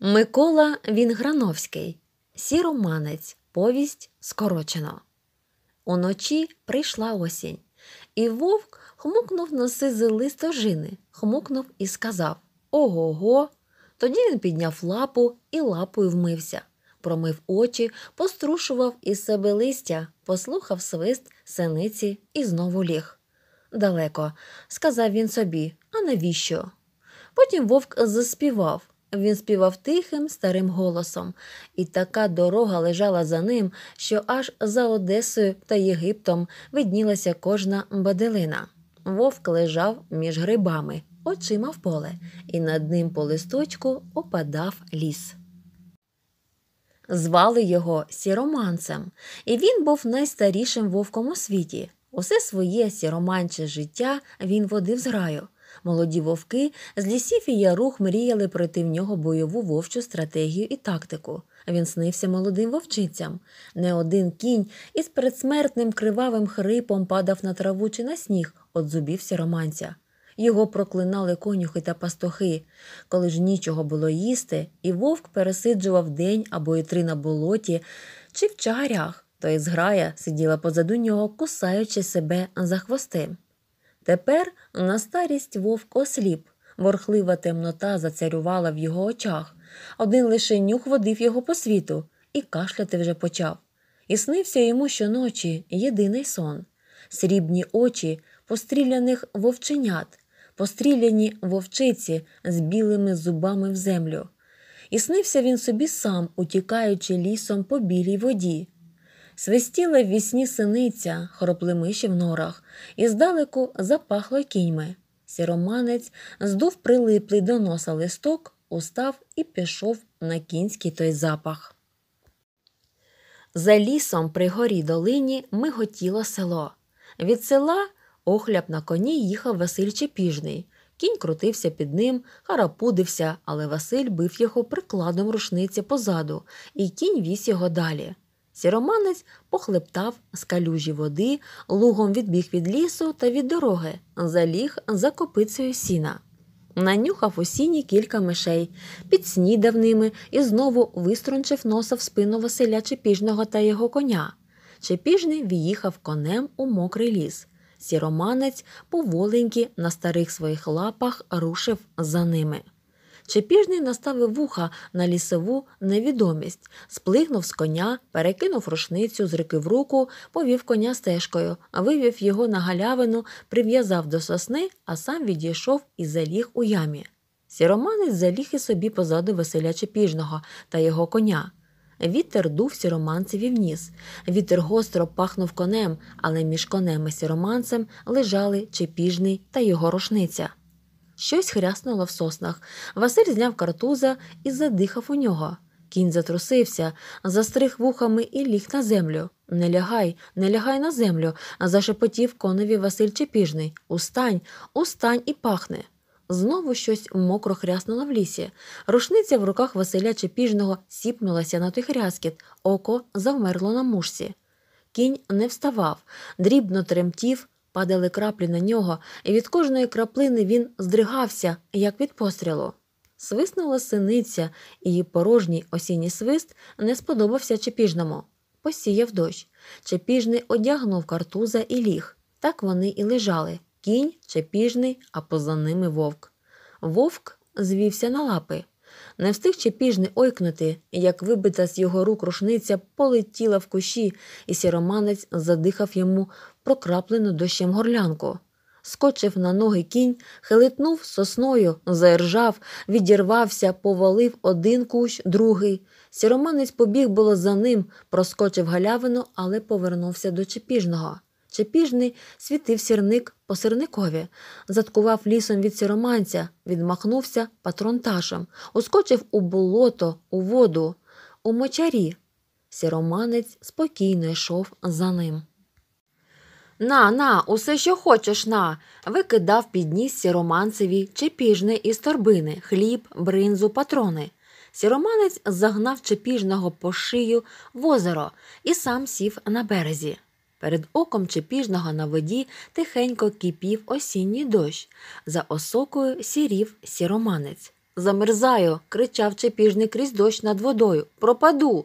Микола Вінграновський, Сіроманець, Повість скорочено. Уночі прийшла осінь, і вовк хмукнув на сизи листожини, хмукнув і сказав Ого го. Тоді він підняв лапу і лапою вмився, промив очі, пострушував із себе листя, послухав свист синиці і знову ліг. Далеко, сказав він собі, а навіщо? Потім вовк заспівав. Він співав тихим старим голосом, і така дорога лежала за ним, що аж за Одесою та Єгиптом виднілася кожна баделина. Вовк лежав між грибами, очима в поле, і над ним по листочку опадав ліс. Звали його сіроманцем, і він був найстарішим вовком у світі. Усе своє сіроманче життя він водив з граю. Молоді вовки з лісів і ярух мріяли проти в нього бойову вовчу стратегію і тактику. Він снився молодим вовчицям. Не один кінь із предсмертним кривавим хрипом падав на траву чи на сніг, от зубів сіроманця. Його проклинали конюхи та пастухи. Коли ж нічого було їсти, і вовк пересиджував день або і три на болоті чи в чагарях, то і зграя сиділа позаду нього, кусаючи себе за хвости. Тепер на старість вовк осліп, ворхлива темнота зацарювала в його очах. Один лише нюх водив його по світу і кашляти вже почав. І снився йому щоночі єдиний сон срібні очі постріляних вовченят, постріляні вовчиці з білими зубами в землю. І снився він собі сам, утікаючи лісом по білій воді. Свистіла в вісні синиця, хропли в норах, і здалеку запахло кіньми. Сіроманець здув прилиплий до носа листок, устав і пішов на кінський той запах. За лісом при горі долині миготіло село. Від села охляб на коні їхав Василь Чепіжний. Кінь крутився під ним, харапудився, але Василь бив його прикладом рушниці позаду, і кінь віз його далі. Сіроманець похлептав з калюжі води, лугом відбіг від лісу та від дороги, заліг за копицею сіна. Нанюхав у сіні кілька мишей, підснідав ними і знову виструнчив носа в спину Василя Чепіжного та його коня. Чепіжний в'їхав конем у мокрий ліс. Сіроманець поволеньки на старих своїх лапах рушив за ними. Чепіжний наставив вуха на лісову невідомість, сплигнув з коня, перекинув рушницю з реки в руку, повів коня стежкою, вивів його на галявину, прив'язав до сосни, а сам відійшов і заліг у ямі. Сіроманець заліг і собі позаду Василя Чепіжного та його коня. Вітер дув сіроманцеві в ніс. Вітер гостро пахнув конем, але між конем і сіроманцем лежали Чепіжний та його рушниця. Щось хряснуло в соснах. Василь зняв картуза і задихав у нього. Кінь затрусився, застриг вухами і ліг на землю. Не лягай, не лягай на землю, зашепотів коневі Василь Чепіжний. Устань, устань і пахне. Знову щось мокро хряснуло в лісі. Рушниця в руках Василя Чепіжного сіпнулася на той хряскіт, око завмерло на мушці. Кінь не вставав, дрібно тремтів, падали краплі на нього, і від кожної краплини він здригався, як від пострілу. Свиснула синиця, і її порожній осінній свист не сподобався Чепіжному. Посіяв дощ. Чепіжний одягнув картуза і ліг. Так вони і лежали кінь, Чепіжний, а поза ними вовк. Вовк звівся на лапи. Не встиг чепіжний ойкнути, як вибита з його рук рушниця полетіла в кущі, і сіроманець задихав йому прокраплену дощем горлянку. Скочив на ноги кінь, хилитнув сосною, заіржав, відірвався, повалив один кущ, другий. Сіроманець побіг було за ним, проскочив галявину, але повернувся до чепіжного. Чепіжний світив сірник по сірникові, заткував лісом від сіроманця, відмахнувся патронташем, ускочив у болото, у воду, у мочарі. Сіроманець спокійно йшов за ним. На, на, усе, що хочеш, на. викидав підніс сіроманцеві чепіжне із торбини, хліб, бринзу, патрони. Сіроманець загнав чепіжного по шию в озеро і сам сів на березі. Перед оком чепіжного на воді тихенько кипів осінній дощ. За осокою сірів сіроманець. Замерзаю, кричав чепіжний крізь дощ над водою. Пропаду,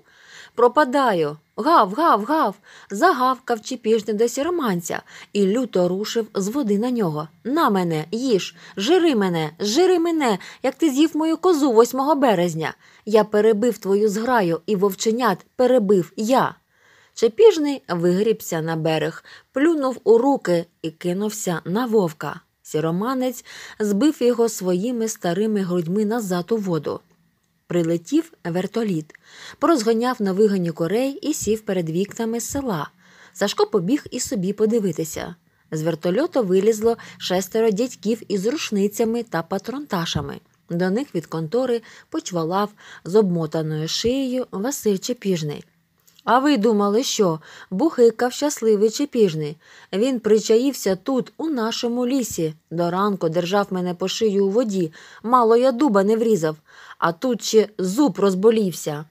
пропадаю. Гав, гав, гав. Загавкав чепіжний до сіроманця і люто рушив з води на нього. На мене, їж, жири мене, жири мене, як ти з'їв мою козу 8 березня. Я перебив твою зграю і вовченят перебив я. Чепіжний вигрібся на берег, плюнув у руки і кинувся на вовка. Сіроманець збив його своїми старими грудьми назад у воду. Прилетів вертоліт, порозгоняв на вигоні корей і сів перед вікнами села. Сашко побіг і собі подивитися. З вертольоту вилізло шестеро дядьків із рушницями та патронташами. До них від контори почвалав з обмотаною шиєю Василь Чепіжний. А ви думали, що? Бухикав щасливий чи піжний? Він причаївся тут, у нашому лісі. До ранку держав мене по шию у воді, мало я дуба не врізав, а тут ще зуб розболівся.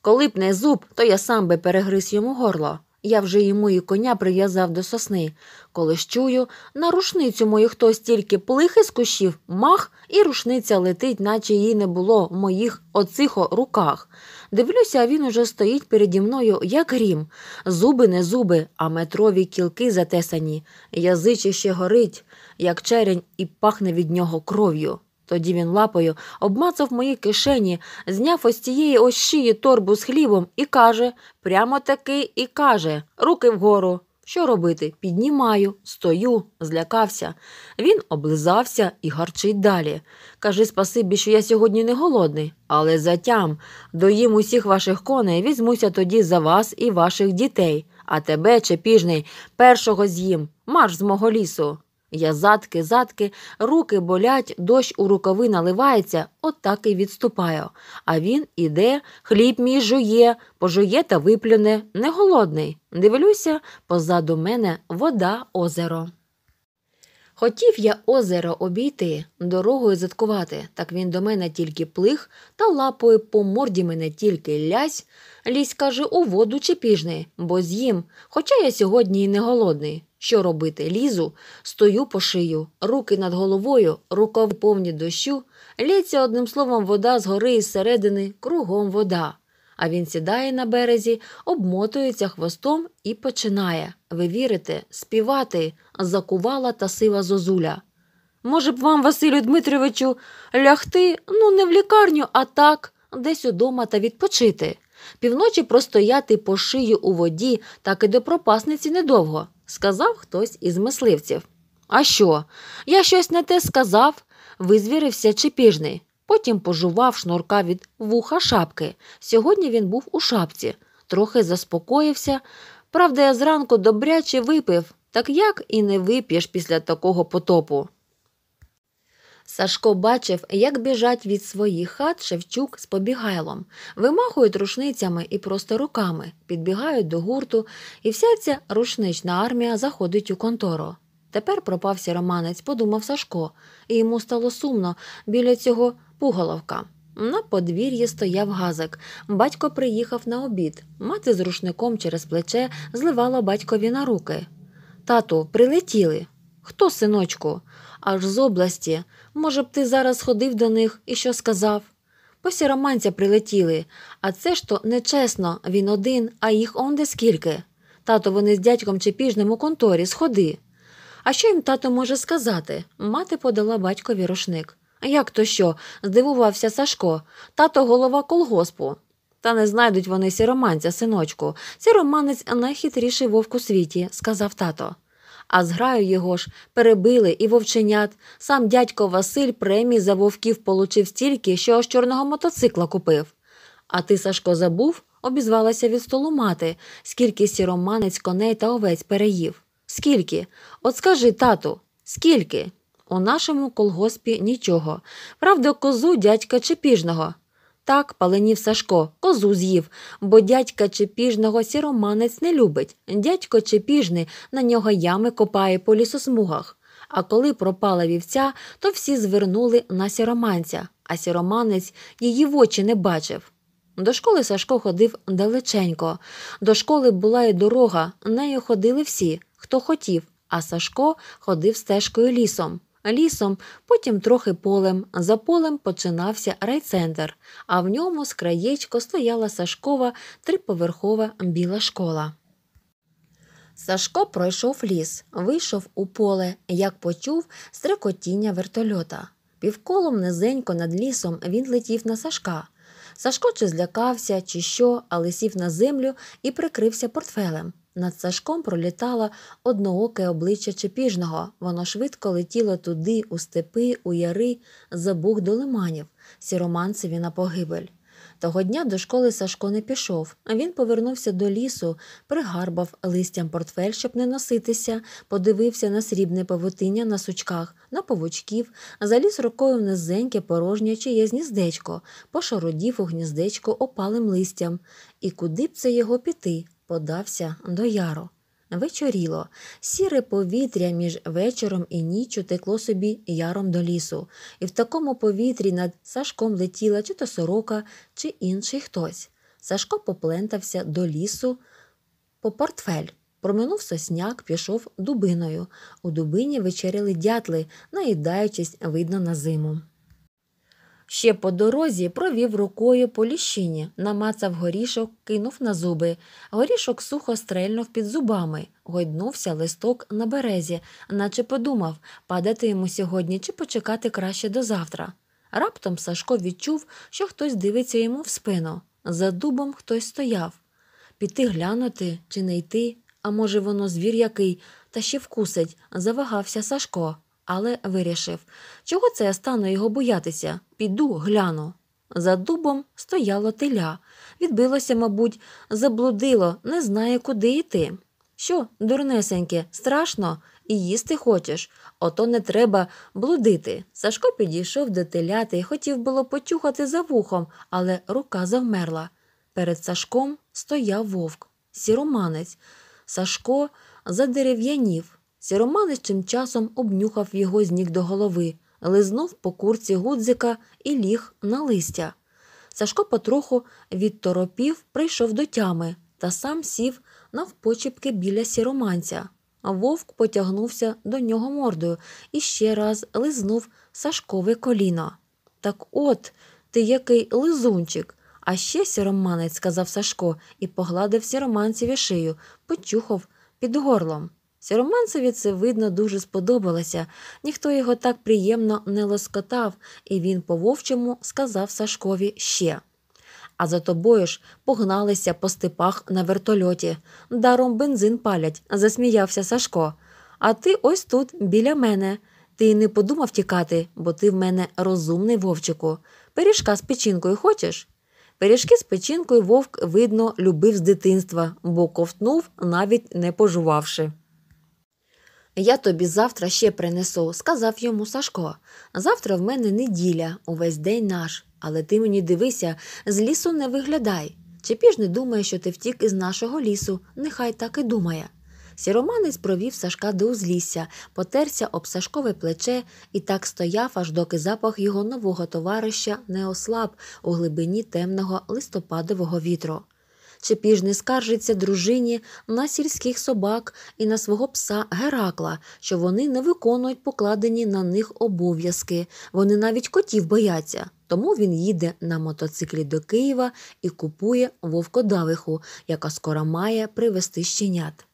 Коли б не зуб, то я сам би перегриз йому горло. Я вже йому і коня прив'язав до сосни, коли ж чую, на рушницю мою хтось тільки плихи з кущів, мах, і рушниця летить, наче її не було в моїх оцихо руках. Дивлюся, він уже стоїть переді мною, як грім. Зуби не зуби, а метрові кілки затесані. Язичі ще горить, як черень, і пахне від нього кров'ю. Тоді він лапою обмацав мої кишені, зняв ось цієї ось шиї торбу з хлібом і каже прямо таки і каже руки вгору. Що робити? Піднімаю, стою, злякався. Він облизався і гарчить далі. Кажи спасибі, що я сьогодні не голодний, але затям доїм усіх ваших коней, візьмуся тоді за вас і ваших дітей, а тебе, чепіжний, першого з'їм, марш з мого лісу. Я задки, задки, руки болять, дощ у рукави наливається, от так і відступаю. А він іде, хліб мій жує, пожує та виплюне, не голодний. Дивлюся, позаду мене вода, озеро. Хотів я озеро обійти, дорогою заткувати, так він до мене тільки плих та лапою по морді мене тільки лязь. Лізь, каже, у воду чи піжний, бо з'їм, хоча я сьогодні й не голодний що робити, лізу, стою по шию, руки над головою, рукави повні дощу, лється одним словом вода з гори і зсередини, кругом вода. А він сідає на березі, обмотується хвостом і починає, ви вірите, співати, закувала та сива зозуля. Може б вам, Василю Дмитровичу, лягти, ну, не в лікарню, а так, десь удома та відпочити. Півночі простояти по шию у воді, так і до пропасниці недовго сказав хтось із мисливців. А що? Я щось не те сказав, визвірився Чепіжний. Потім пожував шнурка від вуха шапки. Сьогодні він був у шапці, трохи заспокоївся. Правда, я зранку добряче випив, так як і не вип'єш після такого потопу. Сашко бачив, як біжать від своїх хат Шевчук з побігайлом, вимахують рушницями і просто руками, підбігають до гурту, і вся ця рушнична армія заходить у контору. Тепер пропався романець, подумав Сашко, і йому стало сумно біля цього пуголовка. На подвір'ї стояв газик. Батько приїхав на обід. Мати з рушником через плече зливала батькові на руки. Тату, прилетіли. Хто, синочку? аж з області. Може б, ти зараз ходив до них і що сказав? По сіроманця прилетіли, а це ж то нечесно, він один, а їх онде скільки. Тато, вони з дядьком Чепіжним у конторі, сходи. А що їм тато може сказати? Мати подала батькові рушник. Як то що? здивувався Сашко. Тато голова колгоспу. Та не знайдуть вони сіроманця, синочку. Сіроманець найхитріший вовк у світі, сказав тато а зграю його ж перебили і вовченят. Сам дядько Василь премії за вовків получив стільки, що аж чорного мотоцикла купив. А ти, Сашко, забув? обізвалася від столу мати, скільки сіроманець коней та овець переїв. Скільки? От скажи, тату, скільки? У нашому колгоспі нічого. Правда, козу дядька Чепіжного. Так паленів Сашко, козу з'їв, бо дядька Чепіжного сіроманець не любить. Дядько Чепіжний на нього ями копає по лісосмугах. А коли пропала вівця, то всі звернули на сіроманця, а сіроманець її в очі не бачив. До школи Сашко ходив далеченько. До школи була і дорога, нею ходили всі, хто хотів, а Сашко ходив стежкою лісом лісом, потім трохи полем. За полем починався райцентр, а в ньому з краєчко стояла Сашкова триповерхова біла школа. Сашко пройшов ліс, вийшов у поле, як почув стрекотіння вертольота. Півколом низенько над лісом він летів на Сашка. Сашко чи злякався, чи що, але сів на землю і прикрився портфелем. Над Сашком пролітало однооке обличчя Чепіжного, воно швидко летіло туди, у степи, у яри, за бух до лиманів, сіроманцеві на погибель. Того дня до школи Сашко не пішов, а він повернувся до лісу, пригарбав листям портфель, щоб не носитися, подивився на срібне павутиння на сучках, на павучків, заліз рукою в низеньке порожнє чиє гніздечко, пошародів у гніздечко опалим листям. І куди б це його піти? подався до яру. Вечоріло, сіре повітря між вечором і ніччю текло собі яром до лісу, і в такому повітрі над Сашком летіла чи то сорока, чи інший хтось. Сашко поплентався до лісу по портфель, проминув сосняк, пішов дубиною. У дубині вечеряли дятли, наїдаючись, видно, на зиму. Ще по дорозі провів рукою по ліщині, намацав горішок, кинув на зуби. Горішок сухо стрельнув під зубами, гойднувся листок на березі, наче подумав, падати йому сьогодні чи почекати краще до завтра. Раптом Сашко відчув, що хтось дивиться йому в спину. За дубом хтось стояв. Піти глянути чи не йти, а може, воно звір який, та ще вкусить, завагався Сашко але вирішив, чого це я стану його боятися, піду гляну. За дубом стояло теля, відбилося, мабуть, заблудило, не знає, куди йти. Що, дурнесеньке, страшно і їсти хочеш, ото не треба блудити. Сашко підійшов до теляти і хотів було почухати за вухом, але рука завмерла. Перед Сашком стояв вовк, сіроманець. Сашко задерев'янів, Сіроманець чим часом обнюхав його з ніг до голови, лизнув по курці гудзика і ліг на листя. Сашко потроху від торопів прийшов до тями та сам сів навпочіпки біля сіроманця. Вовк потягнувся до нього мордою і ще раз лизнув Сашкове коліно. Так от, ти який лизунчик. А ще сіроманець, сказав Сашко, і погладив сіроманцеві шию, почухав під горлом. Сіроманцеві це, видно, дуже сподобалося, ніхто його так приємно не лоскотав, і він по вовчому сказав Сашкові ще. А за тобою ж погналися по степах на вертольоті. Даром бензин палять, засміявся Сашко. А ти ось тут, біля мене. Ти не подумав тікати, бо ти в мене розумний вовчику. Пиріжка з печінкою хочеш? Пиріжки з печінкою вовк, видно, любив з дитинства, бо ковтнув, навіть не пожувавши. Я тобі завтра ще принесу, сказав йому Сашко. Завтра в мене неділя, увесь день наш, але ти мені дивися, з лісу не виглядай. Чепіж не думає, що ти втік із нашого лісу, нехай так і думає. Сіроманець провів Сашка до узлісся, потерся об Сашкове плече і так стояв, аж доки запах його нового товариша не ослаб у глибині темного листопадового вітру. Чепіж не скаржиться дружині на сільських собак і на свого пса Геракла, що вони не виконують покладені на них обов'язки. Вони навіть котів бояться. Тому він їде на мотоциклі до Києва і купує вовкодавиху, яка скоро має привезти щенят.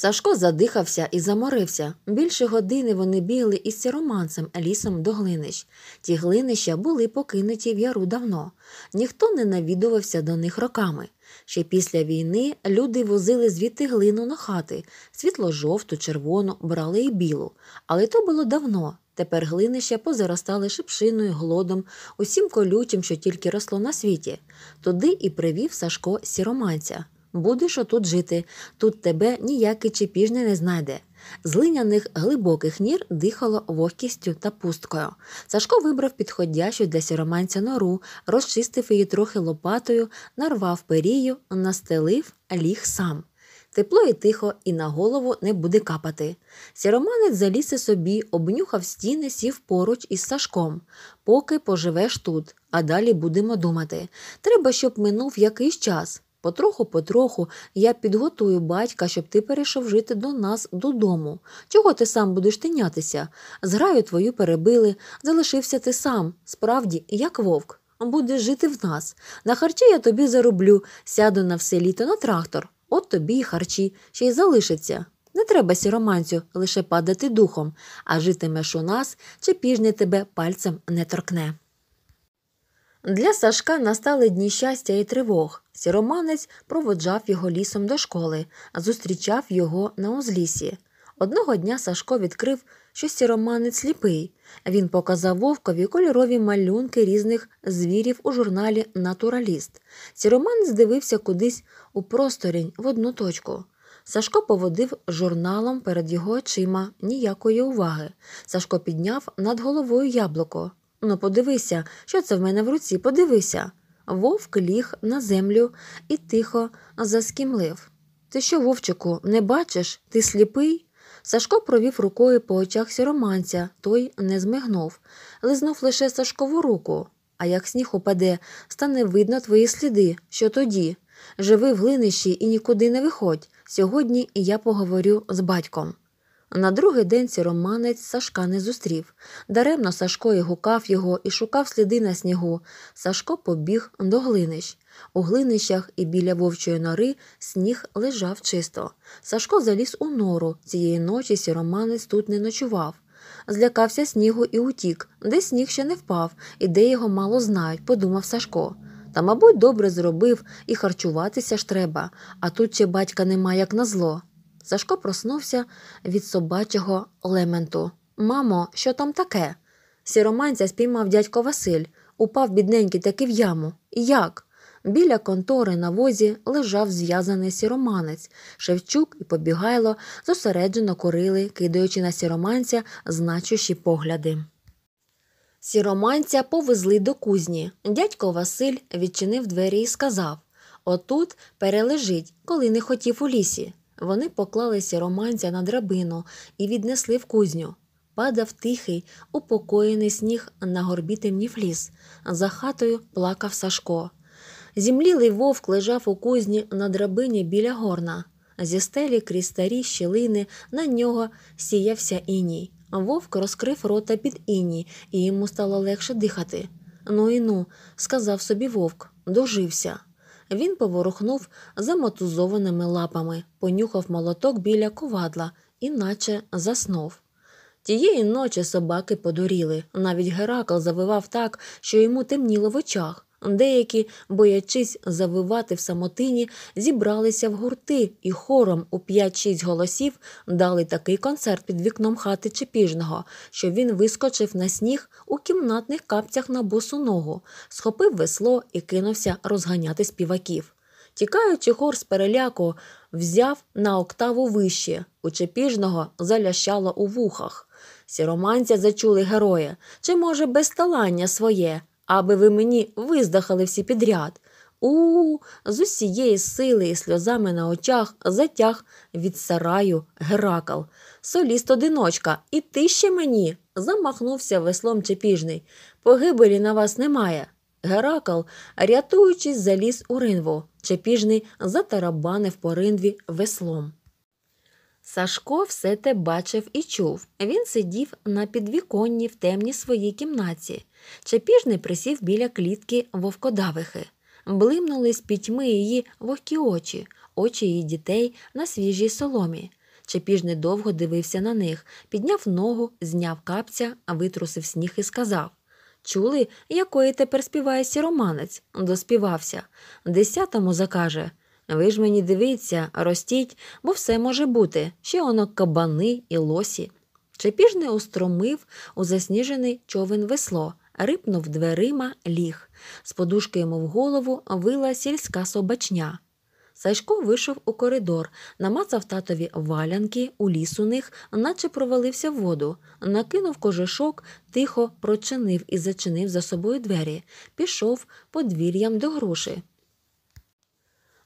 Сашко задихався і заморився. Більше години вони бігли із сіроманцем лісом до глинищ. Ті глинища були покинуті в яру давно. Ніхто не навідувався до них роками. Ще після війни люди возили звідти глину на хати, світло жовту, червону, брали і білу. Але то було давно. Тепер глинища позаростали шипшиною, глодом, усім колючим, що тільки росло на світі. Туди і привів Сашко сіроманця. Будеш отут жити, тут тебе ніякий чепіжний не знайде. З линяних глибоких нір дихало вогкістю та пусткою. Сашко вибрав підходящу для сіроманця нору, розчистив її трохи лопатою, нарвав перію, настелив, ліг сам. Тепло і тихо, і на голову не буде капати. Сіроманець заліз собі, обнюхав стіни, сів поруч із Сашком. Поки поживеш тут, а далі будемо думати. Треба, щоб минув якийсь час. Потроху-потроху я підготую батька, щоб ти перейшов жити до нас додому. Чого ти сам будеш тинятися? Зграю твою перебили, залишився ти сам, справді, як вовк. Будеш жити в нас. На харчі я тобі зароблю, сяду на все літо на трактор. От тобі і харчі, ще й залишиться. Не треба сіроманцю лише падати духом, а житимеш у нас, чи піжний тебе пальцем не торкне. Для Сашка настали дні щастя і тривог. Сіроманець проводжав його лісом до школи, а зустрічав його на узлісі. Одного дня Сашко відкрив, що сіроманець сліпий. Він показав вовкові кольорові малюнки різних звірів у журналі Натураліст. Сіроманець дивився кудись у просторінь в одну точку. Сашко поводив журналом перед його очима ніякої уваги. Сашко підняв над головою яблуко. Ну, подивися, що це в мене в руці, подивися. Вовк ліг на землю і тихо заскімлив. Ти що, вовчику, не бачиш? Ти сліпий? Сашко провів рукою по очах сіроманця, той не змигнув, лизнув лише Сашкову руку. А як сніг упаде, стане видно твої сліди, що тоді. Живи в глинищі і нікуди не виходь. Сьогодні я поговорю з батьком. На другий день сіроманець Сашка не зустрів. Даремно Сашко і гукав його і шукав сліди на снігу. Сашко побіг до глинищ. У глинищах і біля вовчої нори сніг лежав чисто. Сашко заліз у нору. Цієї ночі сіроманець тут не ночував. Злякався снігу і утік, де сніг ще не впав, і де його мало знають, подумав Сашко. Та, мабуть, добре зробив і харчуватися ж треба, а тут ще батька нема, як на зло. Сашко проснувся від собачого лементу. Мамо, що там таке? Сіроманця спіймав дядько Василь, упав бідненький таки в яму. Як? Біля контори на возі лежав зв'язаний сіроманець. Шевчук і побігайло зосереджено курили, кидаючи на сіроманця значущі погляди. Сіроманця повезли до кузні. Дядько Василь відчинив двері і сказав Отут перележить, коли не хотів у лісі. Вони поклали сіроманця на драбину і віднесли в кузню. Падав тихий, упокоєний сніг на горбі темнів ліс. За хатою плакав Сашко. Зімлілий вовк лежав у кузні на драбині біля горна. Зі стелі крізь старі щілини на нього сіявся іній. Вовк розкрив рота під іній, і йому стало легше дихати. Ну і ну, сказав собі вовк, дожився. Він поворухнув замотузованими лапами, понюхав молоток біля ковадла і наче заснув. Тієї ночі собаки подуріли. Навіть Геракл завивав так, що йому темніло в очах. Деякі, боячись завивати в самотині, зібралися в гурти і хором у 5-6 голосів дали такий концерт під вікном хати Чепіжного, що він вискочив на сніг у кімнатних капцях на босу ногу, схопив весло і кинувся розганяти співаків. Тікаючи, хор з переляку, взяв на октаву вище, у Чепіжного залящало у вухах. Сіроманця зачули героя, чи, може, без безталання своє, аби ви мені виздахали всі підряд. У, у з усієї сили і сльозами на очах затяг від сараю Геракл. Соліст одиночка, і ти ще мені. замахнувся веслом Чепіжний. Погибелі на вас немає. Геракл, рятуючись, заліз у ринву. Чепіжний затарабанив по ринві веслом. Сашко все те бачив і чув. Він сидів на підвіконні в темній своїй кімнаті. Чепіжний присів біля клітки вовкодавихи. Блимнули з пітьми її вогкі очі, очі її дітей на свіжій соломі. Чепіжний довго дивився на них, підняв ногу, зняв капця, витрусив сніг і сказав Чули, якої тепер співає сіроманець? Доспівався. Десятому закаже ви ж мені дивіться, ростіть, бо все може бути ще воно кабани і лосі. Чепіж не устромив у засніжений човен весло, рипнув дверима ліг. З подушки йому в голову вила сільська собачня. Сашко вийшов у коридор, намацав татові валянки, у ліс у них, наче провалився в воду, накинув кожишок, тихо прочинив і зачинив за собою двері, пішов подвір'ям до груші.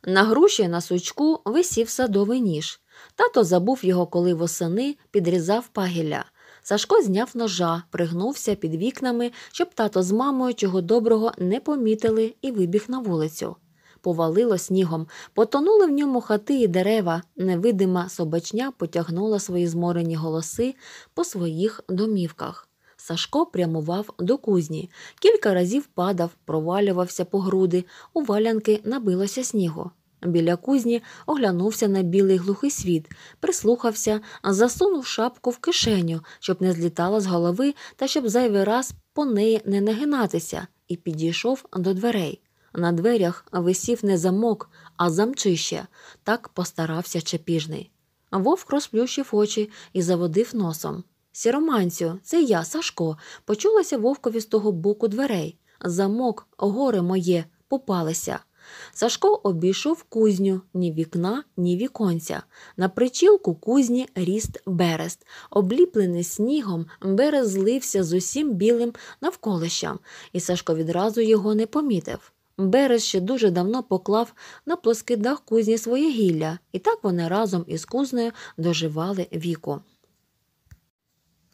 На груші на сучку висів садовий ніж. Тато забув його, коли восени підрізав пагіля. Сашко зняв ножа, пригнувся під вікнами, щоб тато з мамою чого доброго не помітили і вибіг на вулицю. Повалило снігом, потонули в ньому хати і дерева, невидима собачня потягнула свої зморені голоси по своїх домівках. Сашко прямував до кузні, кілька разів падав, провалювався по груди, у валянки набилося снігу. Біля кузні оглянувся на білий глухий світ, прислухався, засунув шапку в кишеню, щоб не злітала з голови та щоб зайвий раз по неї не нагинатися, і підійшов до дверей. На дверях висів не замок, а замчище. Так постарався чепіжний. Вовк розплющив очі і заводив носом. Сіроманцю, це я, Сашко, почулася вовкові з того боку дверей. Замок, горе моє, попалися. Сашко обійшов кузню ні вікна, ні віконця. На причілку кузні ріст берест. Обліплений снігом, берез злився з усім білим навколишам, і Сашко відразу його не помітив. Берез ще дуже давно поклав на плоский дах кузні своє гілля, і так вони разом із кузнею доживали віку.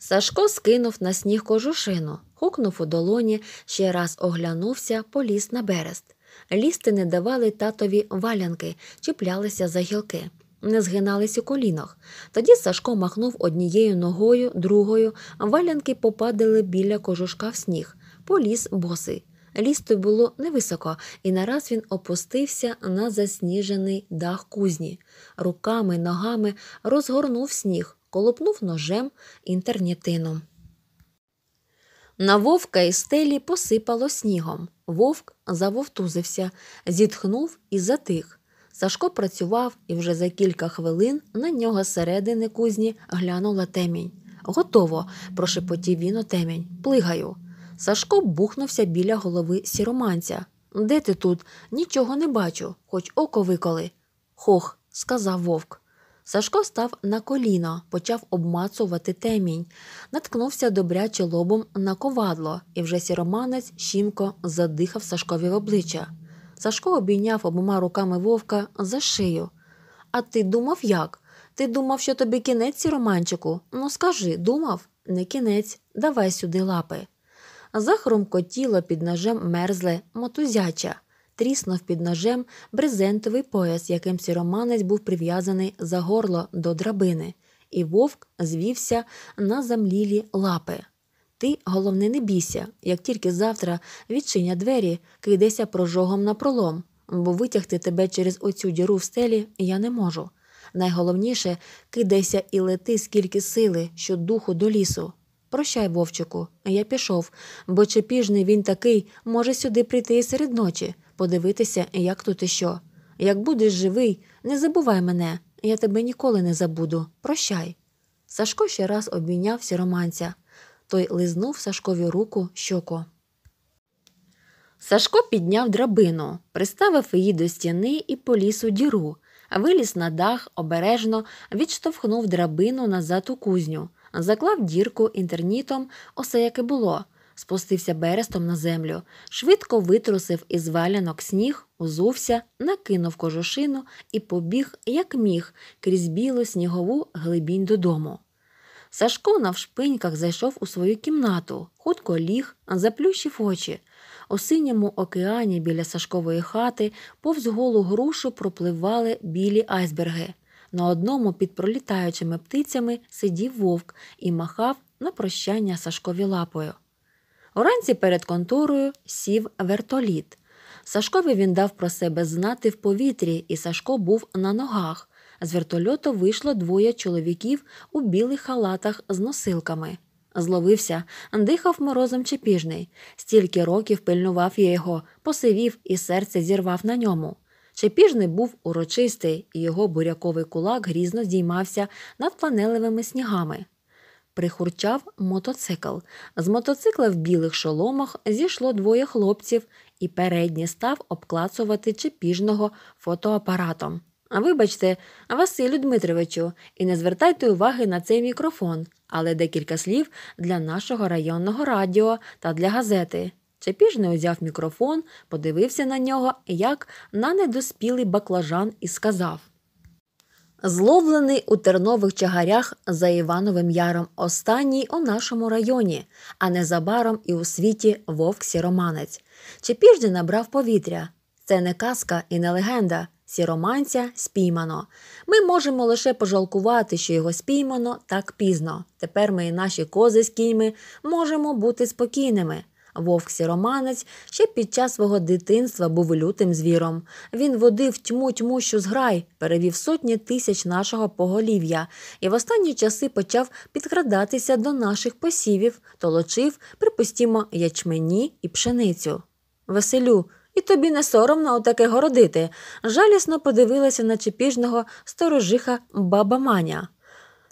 Сашко скинув на сніг кожушину, хукнув у долоні, ще раз оглянувся, поліз на берест. Лісти не давали татові валянки, чіплялися за гілки, не згинались у колінах. Тоді Сашко махнув однією ногою, другою, валянки попадали біля кожушка в сніг, поліз босий. Лісто було невисоко, і нараз він опустився на засніжений дах кузні. Руками, ногами розгорнув сніг, колопнув ножем інтернітином. На вовка і стелі посипало снігом. Вовк завовтузився, зітхнув і затих. Сашко працював і вже за кілька хвилин на нього зсередини кузні глянула темінь. Готово, прошепотів він у темінь. Плигаю. Сашко бухнувся біля голови сіроманця. Де ти тут? Нічого не бачу, хоч око виколи. Хох, сказав вовк. Сашко став на коліна, почав обмацувати темінь, наткнувся добряче лобом на ковадло, і вже сіроманець щімко задихав Сашкові в обличчя. Сашко обійняв обома руками вовка за шию. А ти думав як? Ти думав, що тобі кінець, сіроманчику? Ну скажи, думав? Не кінець, давай сюди лапи. Захрумкотіло під ножем мерзле мотузяча тріснув під ножем брезентовий пояс, яким сіроманець був прив'язаний за горло до драбини, і вовк звівся на замлілі лапи. Ти, головне, не бійся, як тільки завтра відчиня двері, кидайся прожогом на пролом, бо витягти тебе через оцю діру в стелі я не можу. Найголовніше кидайся і лети скільки сили, що духу до лісу. Прощай, вовчику, я пішов, бо чепіжний він такий може сюди прийти і серед ночі подивитися, як тут і що. Як будеш живий, не забувай мене, я тебе ніколи не забуду. Прощай. Сашко ще раз обмінявся романця. Той лизнув Сашкові руку щоку. Сашко підняв драбину, приставив її до стіни і поліз у діру, виліз на дах, обережно відштовхнув драбину назад у кузню, заклав дірку інтернітом, усе як і було спустився берестом на землю, швидко витрусив із валянок сніг, узувся, накинув кожушину і побіг, як міг, крізь білу снігову глибінь додому. Сашко на вшпиньках зайшов у свою кімнату, хутко ліг, заплющив очі. У синьому океані біля Сашкової хати повз голу грушу пропливали білі айсберги. На одному під пролітаючими птицями сидів вовк і махав на прощання Сашкові лапою. Уранці перед конторою сів вертоліт. Сашкові він дав про себе знати в повітрі, і Сашко був на ногах. З вертольоту вийшло двоє чоловіків у білих халатах з носилками. Зловився, дихав морозом чепіжний. Стільки років пильнував я його, посивів і серце зірвав на ньому. Чепіжний був урочистий, і його буряковий кулак грізно здіймався над планелевими снігами прихурчав мотоцикл. З мотоцикла в білих шоломах зійшло двоє хлопців, і передній став обклацувати чепіжного фотоапаратом. Вибачте, Василю Дмитровичу, і не звертайте уваги на цей мікрофон, але декілька слів для нашого районного радіо та для газети. Чепіжний узяв мікрофон, подивився на нього як на недоспілий баклажан і сказав. Зловлений у тернових чагарях за Івановим Яром останній у нашому районі, а незабаром і у світі вовк сіроманець. Чи піжди набрав повітря. Це не казка і не легенда. Сіроманця спіймано. Ми можемо лише пожалкувати, що його спіймано так пізно. Тепер ми і наші кози з кіньми можемо бути спокійними. Вовк сіроманець ще під час свого дитинства був лютим звіром. Він водив тьму тьму, що зграй, перевів сотні тисяч нашого поголів'я і в останні часи почав підкрадатися до наших посівів, толочив, припустімо, ячмені і пшеницю. Василю. І тобі не соромно отаке городити. Жалісно подивилася на чепіжного сторожиха баба Маня.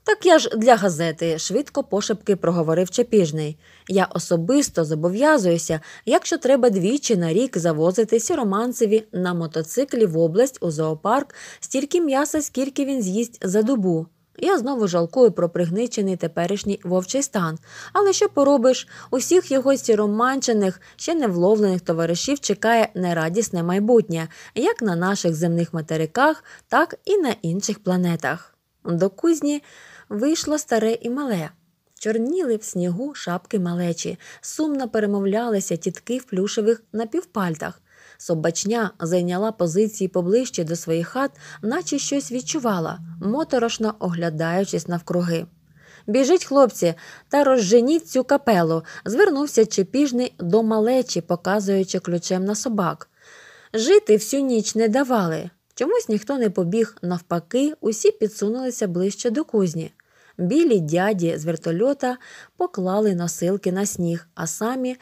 Так я ж для газети швидко пошепки проговорив Чепіжний. Я особисто зобов'язуюся, якщо треба двічі на рік завозити сіроманцеві на мотоциклі в область у зоопарк стільки м'яса, скільки він з'їсть за добу. Я знову жалкую про пригничений теперішній вовчий стан. Але що поробиш? Усіх його сіроманчених, ще не вловлених товаришів чекає нерадісне майбутнє, як на наших земних материках, так і на інших планетах. До кузні Вийшло старе і мале. Чорніли в снігу шапки малечі, сумно перемовлялися тітки в плюшевих напівпальтах. Собачня зайняла позиції поближче до своїх хат, наче щось відчувала, моторошно оглядаючись навкруги. Біжіть, хлопці, та розженіть цю капелу, звернувся чепіжний до малечі, показуючи ключем на собак. Жити всю ніч не давали. Чомусь ніхто не побіг, навпаки, усі підсунулися ближче до кузні білі дяді з вертольота поклали носилки на сніг, а самі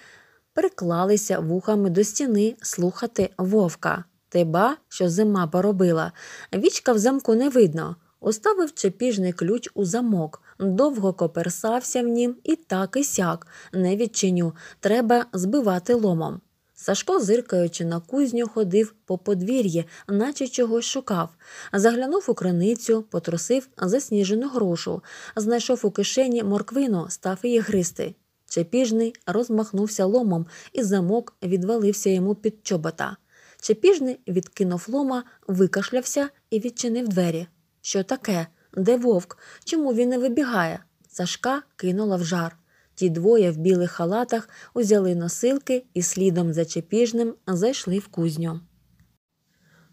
приклалися вухами до стіни слухати вовка. Ти ба, що зима поробила. Вічка в замку не видно. Уставив чепіжний ключ у замок, довго коперсався в нім і так і сяк. Не відчиню. Треба збивати ломом. Сашко, зиркаючи на кузню, ходив по подвір'ї, наче чогось шукав. Заглянув у криницю, потросив засніжену грошу, знайшов у кишені морквину, став її гристи. Чепіжний розмахнувся ломом, і замок відвалився йому під чобота. Чепіжний відкинув лома, викашлявся і відчинив двері. Що таке? Де вовк? Чому він не вибігає? Сашка кинула в жар. Ті двоє в білих халатах узяли носилки і слідом за чепіжним зайшли в кузню.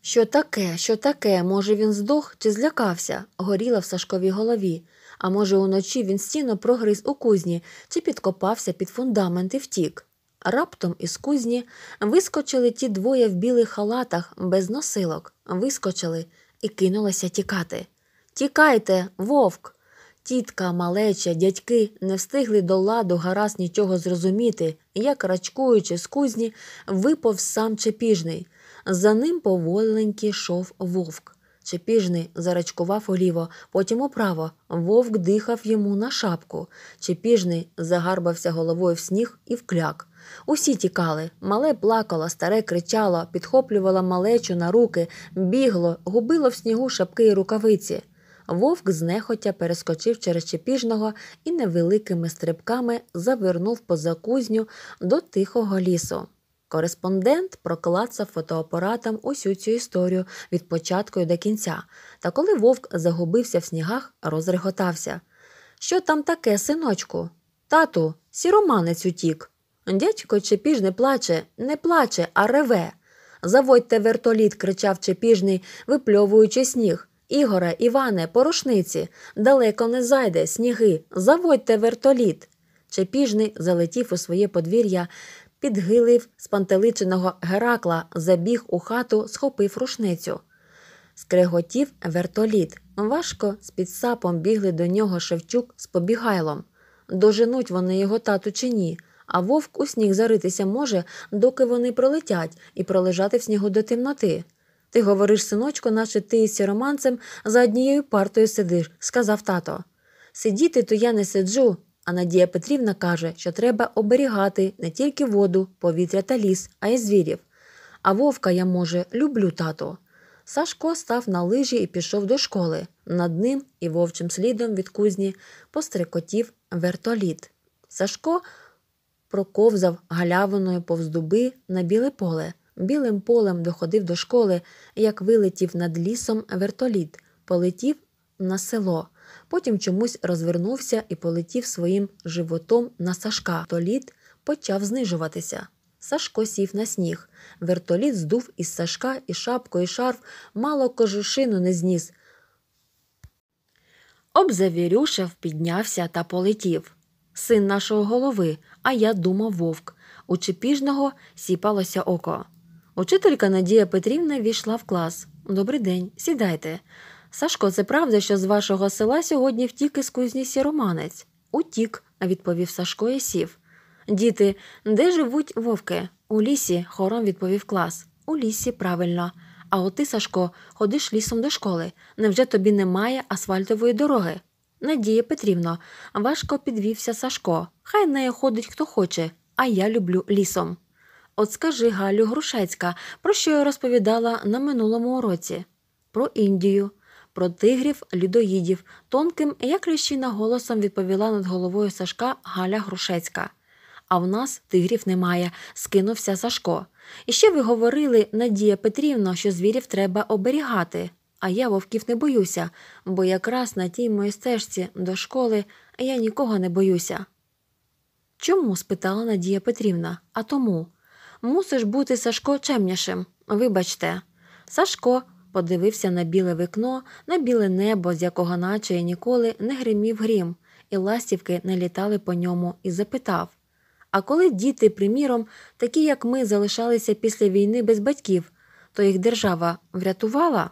Що таке, що таке? Може, він здох чи злякався? горіла в Сашковій голові. А може, уночі він стіно прогриз у кузні чи підкопався під фундамент і втік. Раптом із кузні вискочили ті двоє в білих халатах без носилок, вискочили і кинулися тікати. Тікайте, вовк! Тітка, малеча, дядьки не встигли до ладу гаразд нічого зрозуміти, як рачкуючи з кузні, випав сам Чепіжний. За ним поволеньки йшов вовк. Чепіжний зарачкував уліво, потім управо. Вовк дихав йому на шапку. Чепіжний загарбався головою в сніг і вкляк. Усі тікали. Мале плакало, старе кричало, підхоплювало малечу на руки, бігло, губило в снігу шапки й рукавиці. Вовк знехотя перескочив через чепіжного і невеликими стрибками завернув поза кузню до тихого лісу. Кореспондент проклацав фотоапаратом усю цю історію від початку до кінця, та коли вовк загубився в снігах, розреготався. Що там таке, синочку? Тату, сіроманець утік. Дядько Чепіж не плаче, не плаче, а реве. Заводьте вертоліт, кричав Чепіжний, випльовуючи сніг. Ігоре, Іване, порушниці, далеко не зайде, сніги, заводьте вертоліт. Чепіжний залетів у своє подвір'я, підгилив спантеличеного Геракла, забіг у хату, схопив рушницю. Скреготів вертоліт. Важко з під сапом бігли до нього Шевчук з побігайлом. Доженуть вони його тату чи ні, а вовк у сніг заритися може, доки вони пролетять і пролежати в снігу до темноти. Ти говориш, синочку, наче ти із сіроманцем за однією партою сидиш, сказав тато. Сидіти то я не сиджу, а Надія Петрівна каже, що треба оберігати не тільки воду, повітря та ліс, а й звірів. А вовка я, може, люблю тато. Сашко став на лижі і пішов до школи. Над ним і вовчим слідом від кузні пострикотів вертоліт. Сашко проковзав галявиною повз дуби на біле поле білим полем доходив до школи, як вилетів над лісом вертоліт, полетів на село. Потім чомусь розвернувся і полетів своїм животом на Сашка. Вертоліт почав знижуватися. Сашко сів на сніг. Вертоліт здув із Сашка і шапку, і шарф, мало кожушину не зніс. Обзавірюшев, піднявся та полетів. Син нашого голови, а я думав вовк. У чепіжного сіпалося око. Учителька Надія Петрівна війшла в клас. Добрий день, сідайте. Сашко, це правда, що з вашого села сьогодні втік із кузні сіроманець? Утік, відповів Сашко і сів. Діти, де живуть вовки? У лісі, хором відповів клас. У лісі, правильно. А от ти, Сашко, ходиш лісом до школи. Невже тобі немає асфальтової дороги? Надія Петрівно, важко підвівся Сашко. Хай нею ходить хто хоче, а я люблю лісом. От скажи Галю Грушецька, про що я розповідала на минулому уроці? Про Індію, про тигрів, людоїдів, тонким, як ліщина голосом відповіла над головою Сашка Галя Грушецька. А в нас тигрів немає, скинувся Сашко. І ще ви говорили, Надія Петрівна, що звірів треба оберігати, а я вовків не боюся, бо якраз на тій моїй стежці до школи я нікого не боюся. Чому? спитала Надія Петрівна, а тому. Мусиш бути Сашко чемнішим. Вибачте. Сашко подивився на біле вікно, на біле небо, з якого наче ніколи не гримів грім, і ластівки не літали по ньому, і запитав А коли діти, приміром, такі, як ми, залишалися після війни без батьків, то їх держава врятувала?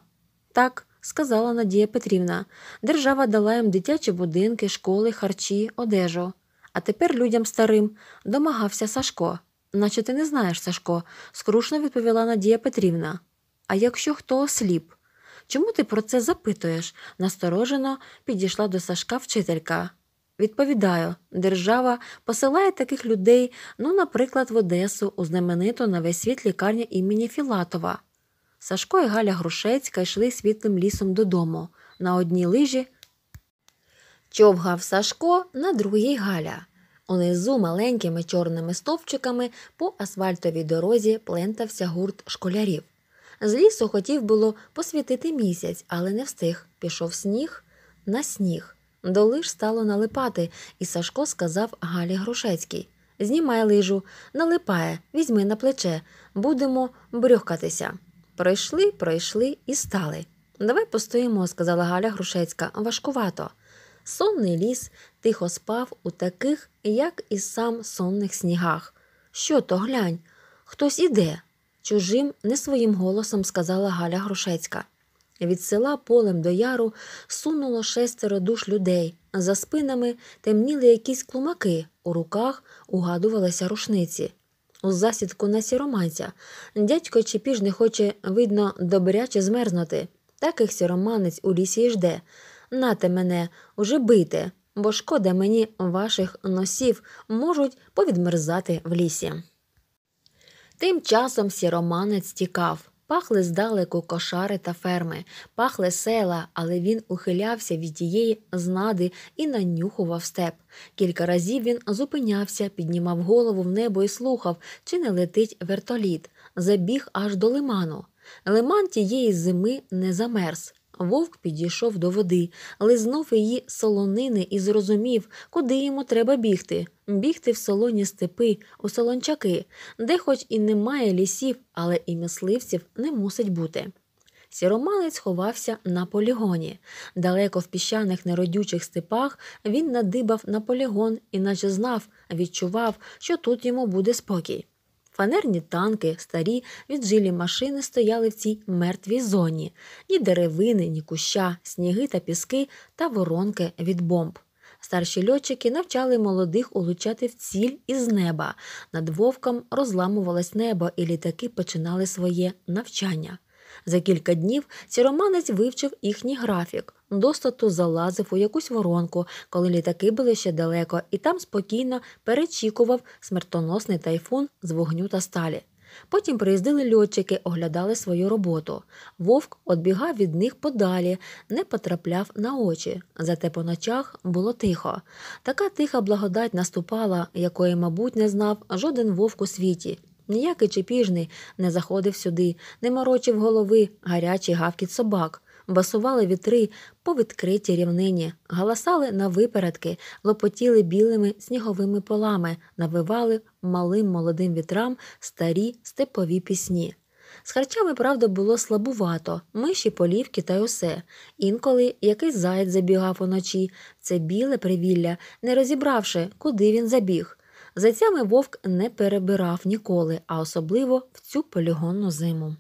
Так. Сказала Надія Петрівна, держава дала їм дитячі будинки, школи, харчі, одежу. А тепер людям старим домагався Сашко наче ти не знаєш, Сашко, скрушно відповіла Надія Петрівна. А якщо хто осліп? Чому ти про це запитуєш? насторожено підійшла до Сашка вчителька. Відповідаю, держава посилає таких людей, ну, наприклад, в Одесу, у знамениту на весь світ лікарню імені Філатова. Сашко і Галя Грушецька йшли світлим лісом додому. На одній лижі човгав Сашко, на другій Галя. Унизу маленькими чорними стовпчиками по асфальтовій дорозі плентався гурт школярів. З лісу хотів було посвітити місяць, але не встиг. Пішов сніг на сніг. До лиш стало налипати, і Сашко сказав Галі Грушецькій Знімай лижу, налипає, візьми на плече, будемо брюхкатися. Пройшли, пройшли і стали. Давай постоїмо, сказала Галя Грушецька, важкувато. Сонний ліс, тихо спав у таких, як і сам сонних снігах. Що то глянь, хтось іде, чужим, не своїм голосом сказала Галя Грушецька. Від села полем до яру сунуло шестеро душ людей. За спинами темніли якісь клумаки, у руках угадувалися рушниці. У засідку на сіроманця дядько Чепіж не хоче, видно, добряче змерзнути. Таких сіроманець у лісі й жде. Нате мене, уже бите бо шкода мені ваших носів можуть повідмерзати в лісі. Тим часом сіроманець тікав. Пахли здалеку кошари та ферми, пахли села, але він ухилявся від тієї знади і нанюхував степ. Кілька разів він зупинявся, піднімав голову в небо і слухав, чи не летить вертоліт. Забіг аж до лиману. Лиман тієї зими не замерз. Вовк підійшов до води, лизнув її солонини і зрозумів, куди йому треба бігти. Бігти в солоні степи, у солончаки, де, хоч і немає лісів, але і мисливців не мусить бути. Сіромалець ховався на полігоні. Далеко в піщаних неродючих степах він надибав на полігон, і наче знав, відчував, що тут йому буде спокій. Фанерні танки, старі, віджилі машини стояли в цій мертвій зоні ні деревини, ні куща, сніги та піски та воронки від бомб. Старші льотчики навчали молодих улучати в ціль із неба. Над вовком розламувалось небо, і літаки починали своє навчання. За кілька днів сіроманець вивчив їхній графік. Достату залазив у якусь воронку, коли літаки були ще далеко, і там спокійно перечікував смертоносний тайфун з вогню та сталі. Потім приїздили льотчики, оглядали свою роботу. Вовк відбігав від них подалі, не потрапляв на очі, зате по ночах було тихо. Така тиха благодать наступала, якої, мабуть, не знав жоден вовк у світі, Ніякий чепіжний не заходив сюди, не морочив голови, гарячий гавкіт собак. Басували вітри по відкритій рівнині, галасали на випередки, лопотіли білими сніговими полами, навивали малим молодим вітрам старі степові пісні. З харчами, правда, було слабувато, миші, полівки та усе. Інколи якийсь заяць забігав уночі, це біле привілля, не розібравши, куди він забіг. Зайцями вовк не перебирав ніколи, а особливо в цю полігонну зиму.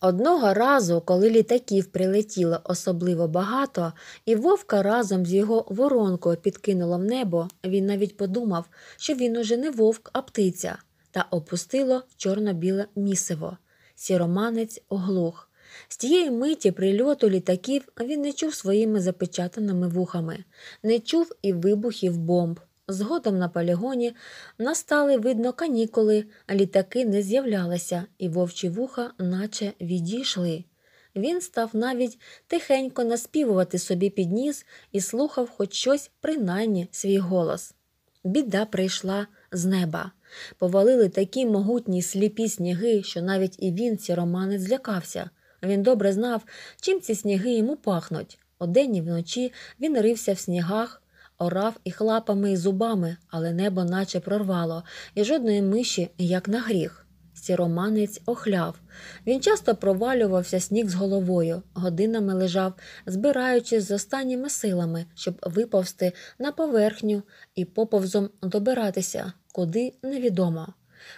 Одного разу, коли літаків прилетіло особливо багато, і вовка разом з його воронкою підкинуло в небо, він навіть подумав, що він уже не вовк, а птиця, та опустило чорно-біле місиво. Сіроманець оглух. З тієї миті прильоту літаків він не чув своїми запечатаними вухами, не чув і вибухів бомб. Згодом на полігоні настали, видно, канікули, літаки не з'являлися, і вовчі вуха, наче відійшли. Він став навіть тихенько наспівувати собі під ніс і слухав хоч щось, принаймні, свій голос. Біда прийшла з неба. Повалили такі могутні сліпі сніги, що навіть і він, ці романи, злякався. Він добре знав, чим ці сніги йому пахнуть. Одень і вночі він рився в снігах, орав і хлапами і зубами, але небо наче прорвало, і жодної миші, як на гріх. Сіроманець охляв. Він часто провалювався сніг з головою, годинами лежав, збираючись з останніми силами, щоб виповзти на поверхню і поповзом добиратися, куди невідомо.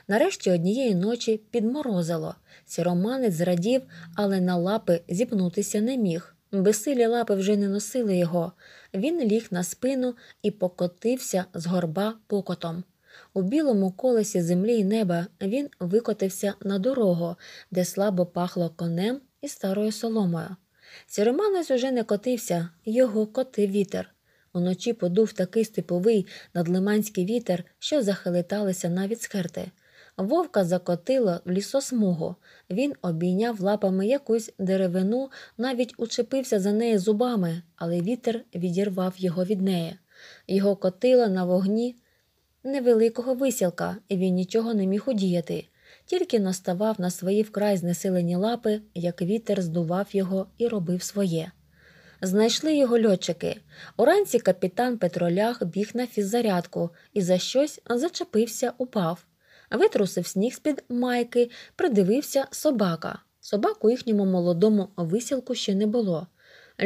Нарешті однієї ночі підморозило. Сіроманець зрадів, але на лапи зіпнутися не міг. Бесилі лапи вже не носили його. Він ліг на спину і покотився з горба покотом. У білому колесі землі й неба він викотився на дорогу, де слабо пахло конем і старою соломою. Сіроманець уже не котився, його котив вітер. Уночі подув такий степовий надлиманський вітер, що захилиталися навіть скерти. Вовка закотила в лісосмугу. Він обійняв лапами якусь деревину, навіть учепився за неї зубами, але вітер відірвав його від неї. Його котило на вогні невеликого висілка, і він нічого не міг удіяти. Тільки наставав на свої вкрай знесилені лапи, як вітер здував його і робив своє. Знайшли його льотчики. Уранці капітан Петролях біг на фіззарядку і за щось зачепився, упав витрусив сніг з-під майки, придивився собака. Собаку їхньому молодому висілку ще не було.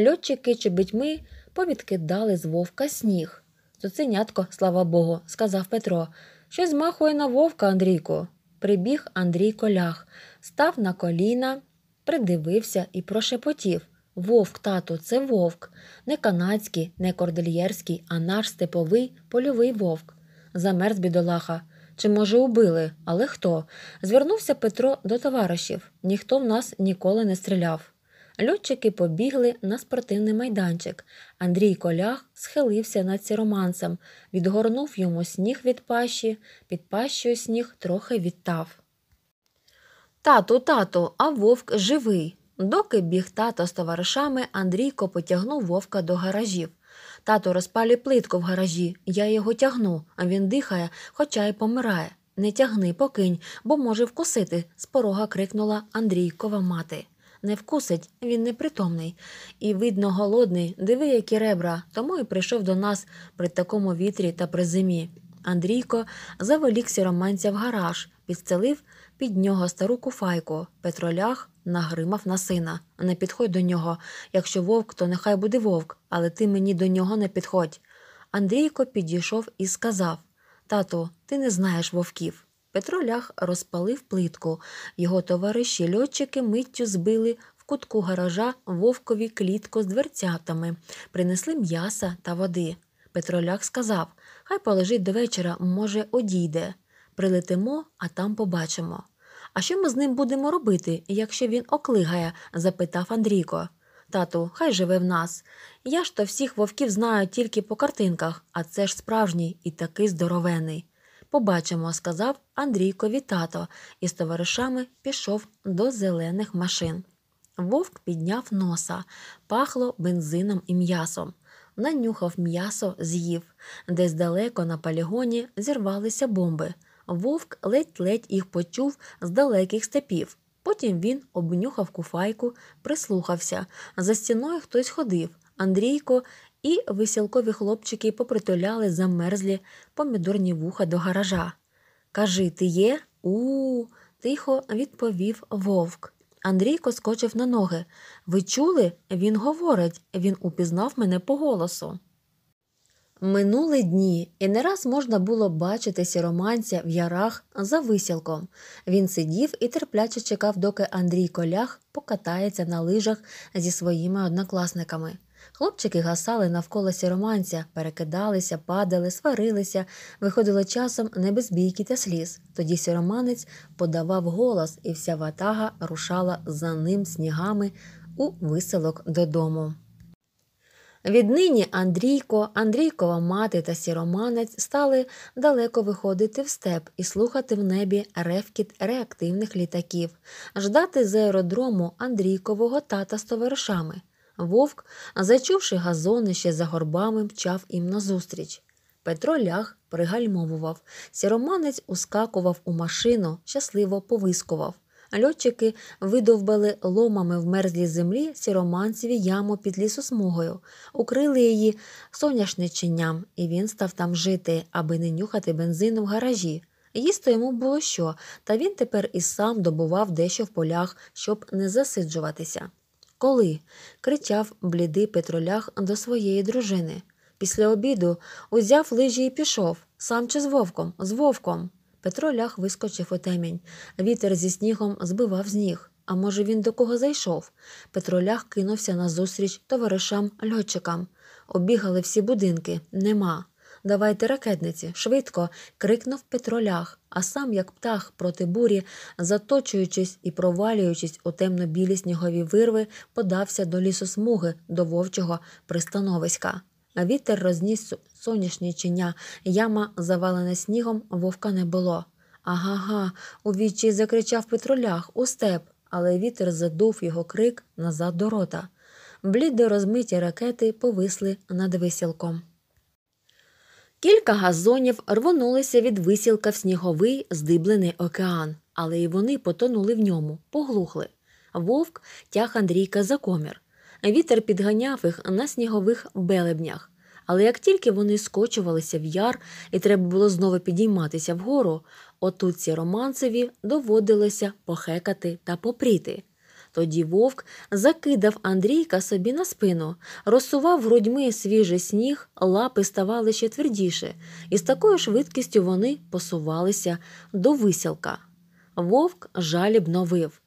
Льотчики чи битьми повідкидали з вовка сніг. Цуценятко, слава Богу, сказав Петро. Щось махує на вовка, Андрійко. Прибіг Андрій колях, став на коліна, придивився і прошепотів Вовк, тату, це вовк, не канадський, не кордельєрський, а наш степовий польовий вовк. Замерз бідолаха чи, може, убили, але хто? Звернувся Петро до товаришів ніхто в нас ніколи не стріляв. Льотчики побігли на спортивний майданчик. Андрій Колях схилився над сіроманцем, відгорнув йому сніг від пащі, під пащою сніг трохи відтав. Тату, тату, а вовк живий. Доки біг тато з товаришами, Андрійко потягнув вовка до гаражів. Тато розпалює плитку в гаражі, я його тягну, а він дихає, хоча й помирає. Не тягни, покинь, бо може вкусити, з порога крикнула Андрійкова мати. Не вкусить, він непритомний. І, видно, голодний, диви, які ребра, тому і прийшов до нас при такому вітрі та при зимі. Андрійко завелік сіроманця в гараж, підстелив під нього стару куфайку, петролях, нагримав на сина. Не підходь до нього. Якщо вовк, то нехай буде вовк, але ти мені до нього не підходь. Андрійко підійшов і сказав Тату, ти не знаєш вовків. Петро ляг розпалив плитку. Його товариші льотчики миттю збили в кутку гаража вовкові клітку з дверцятами, принесли м'яса та води. Петро ляг сказав Хай полежить до вечора, може, одійде. Прилетимо, а там побачимо. А що ми з ним будемо робити, якщо він оклигає? запитав Андрійко. Тату, хай живе в нас. Я ж то всіх вовків знаю тільки по картинках, а це ж справжній і такий здоровений. Побачимо, сказав Андрійкові тато, і з товаришами пішов до зелених машин. Вовк підняв носа, пахло бензином і м'ясом. Нанюхав м'ясо, з'їв. Десь далеко на полігоні зірвалися бомби. Вовк ледь-ледь їх почув з далеких степів. Потім він обнюхав куфайку, прислухався. За стіною хтось ходив. Андрійко і висілкові хлопчики попритуляли замерзлі помідорні вуха до гаража. Кажи, ти є? У, тихо відповів вовк. Андрійко скочив на ноги. Ви чули? Він говорить, він упізнав мене по голосу. Минули дні, і не раз можна було бачити сіроманця в ярах за висілком. Він сидів і терпляче чекав, доки Андрій Колях покатається на лижах зі своїми однокласниками. Хлопчики гасали навколо сіроманця, перекидалися, падали, сварилися, виходило часом не без бійки та сліз. Тоді сіроманець подавав голос, і вся ватага рушала за ним снігами у виселок додому. Віднині Андрійко, Андрійкова мати та сіроманець стали далеко виходити в степ і слухати в небі ревкіт реактивних літаків, ждати з аеродрому Андрійкового тата з товаришами. Вовк, зачувши газони ще за горбами, мчав їм назустріч. Петро ляг пригальмовував. Сіроманець ускакував у машину, щасливо повискував. Льотчики видовбали ломами в мерзлій землі сіроманцеві яму під лісосмугою, укрили її соняшниченням, і він став там жити, аби не нюхати бензину в гаражі. Їсти йому було що, та він тепер і сам добував дещо в полях, щоб не засиджуватися. Коли? кричав блідий Петролях до своєї дружини. Після обіду узяв лижі і пішов, сам чи з вовком, з вовком. Петро ляг вискочив у темінь. Вітер зі снігом збивав з ніг. А може, він до кого зайшов? Петро ляг кинувся назустріч товаришам льотчикам. Обігали всі будинки, нема. Давайте ракетниці, швидко. крикнув Петро Лях, а сам, як птах проти бурі, заточуючись і провалюючись у темно-білі снігові вирви, подався до лісосмуги, до вовчого пристановиська. вітер розніс сонячничення, яма завалена снігом, вовка не було. Ага га. у вічі закричав Петролях у степ, але вітер задув його крик назад до рота. Блідо розмиті ракети повисли над висілком. Кілька газонів рвонулися від висілка в сніговий здиблений океан, але й вони потонули в ньому, поглухли. Вовк тяг Андрійка за комір. Вітер підганяв їх на снігових белебнях. Але як тільки вони скочувалися в яр, і треба було знову підійматися вгору, отутці романцеві доводилося похекати та попріти. Тоді вовк закидав Андрійка собі на спину, розсував грудьми свіжий сніг, лапи ставали ще твердіше, і з такою швидкістю вони посувалися до висілка. Вовк жалібно вив.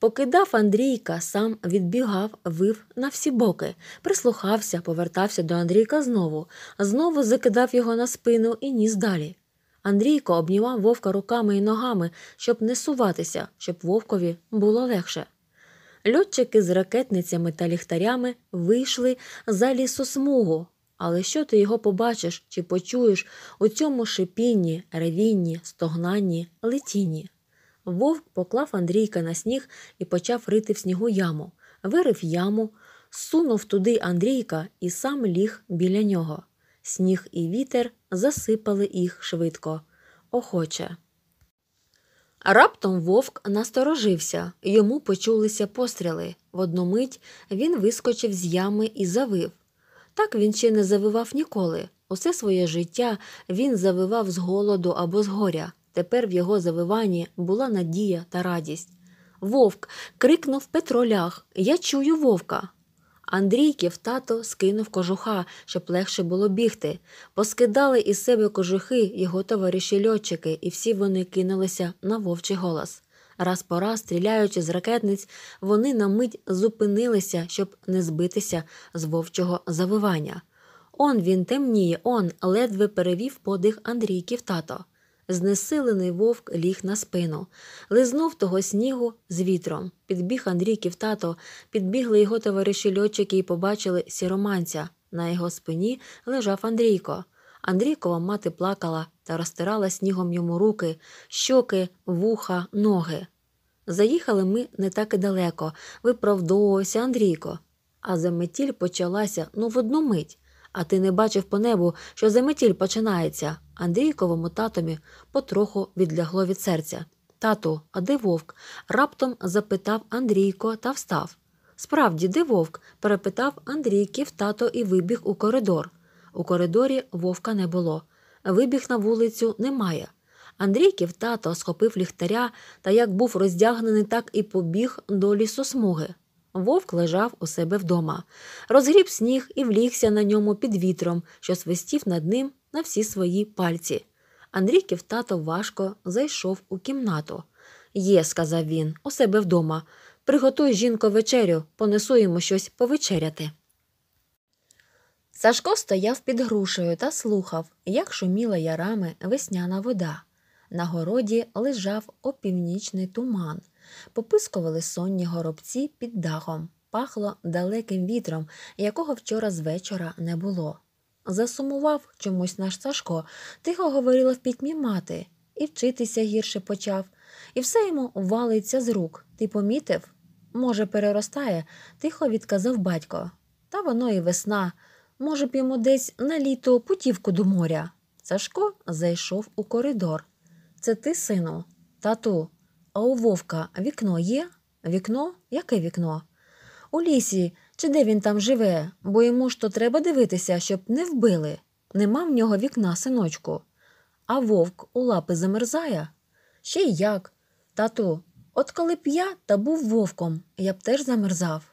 Покидав Андрійка, сам відбігав, вив на всі боки, прислухався, повертався до Андрійка знову, знову закидав його на спину і ніс далі. Андрійко обнімав вовка руками і ногами, щоб не суватися, щоб вовкові було легше. Льотчики з ракетницями та ліхтарями вийшли за лісосмугу, але що ти його побачиш чи почуєш у цьому шипінні, ревінні, стогнанні, летінні? Вовк поклав Андрійка на сніг і почав рити в снігу яму, вирив яму, сунув туди Андрійка і сам ліг біля нього. Сніг і вітер засипали їх швидко, охоче. Раптом вовк насторожився, йому почулися постріли. В одну мить він вискочив з ями і завив. Так він ще не завивав ніколи. Усе своє життя він завивав з голоду або з горя. Тепер в його завиванні була надія та радість. Вовк. крикнув Петро лях. Я чую вовка. Андрійків тато скинув кожуха, щоб легше було бігти. Поскидали із себе кожухи його товариші льотчики, і всі вони кинулися на вовчий голос. Раз по раз, стріляючи з ракетниць, вони на мить зупинилися, щоб не збитися з вовчого завивання. Он він темніє, он ледве перевів подих Андрійків тато. Знесилений вовк ліг на спину, лизнув того снігу з вітром. Підбіг Андрій ківтато, підбігли його товариші льотчики і побачили сіроманця. На його спині лежав Андрійко. Андрійкова мати плакала та розтирала снігом йому руки, щоки, вуха, ноги. Заїхали ми не так і далеко, виправдовувався Андрійко. А заметіль почалася ну в одну мить. А ти не бачив по небу, що заметіль починається. Андрійковому татомі потроху відлягло від серця. Тату, а де вовк? раптом запитав Андрійко та встав. Справді, де вовк? перепитав Андрійків тато і вибіг у коридор. У коридорі вовка не було. Вибіг на вулицю немає. Андрійків тато схопив ліхтаря та як був роздягнений, так і побіг до лісосмуги. Вовк лежав у себе вдома, розгріб сніг і влігся на ньому під вітром, що свистів над ним на всі свої пальці. Андрійків тато важко зайшов у кімнату. Є, сказав він, у себе вдома. Приготуй жінку вечерю, понесу йому щось повечеряти. Сашко стояв під грушею та слухав, як шуміла ярами весняна вода. На городі лежав опівнічний туман попискували сонні горобці під дахом, пахло далеким вітром, якого вчора з вечора не було. Засумував чомусь наш Сашко, тихо говорила в пітьмі мати, і вчитися гірше почав, і все йому валиться з рук. Ти помітив? Може, переростає, тихо відказав батько. Та воно і весна. Може б йому десь на літо путівку до моря. Сашко зайшов у коридор. Це ти, сину, тату, а у вовка вікно є? Вікно? Яке вікно? У лісі, чи де він там живе, бо йому ж то треба дивитися, щоб не вбили. Нема в нього вікна, синочку. А вовк у лапи замерзає? Ще й як. Тату, от коли б я та був вовком, я б теж замерзав.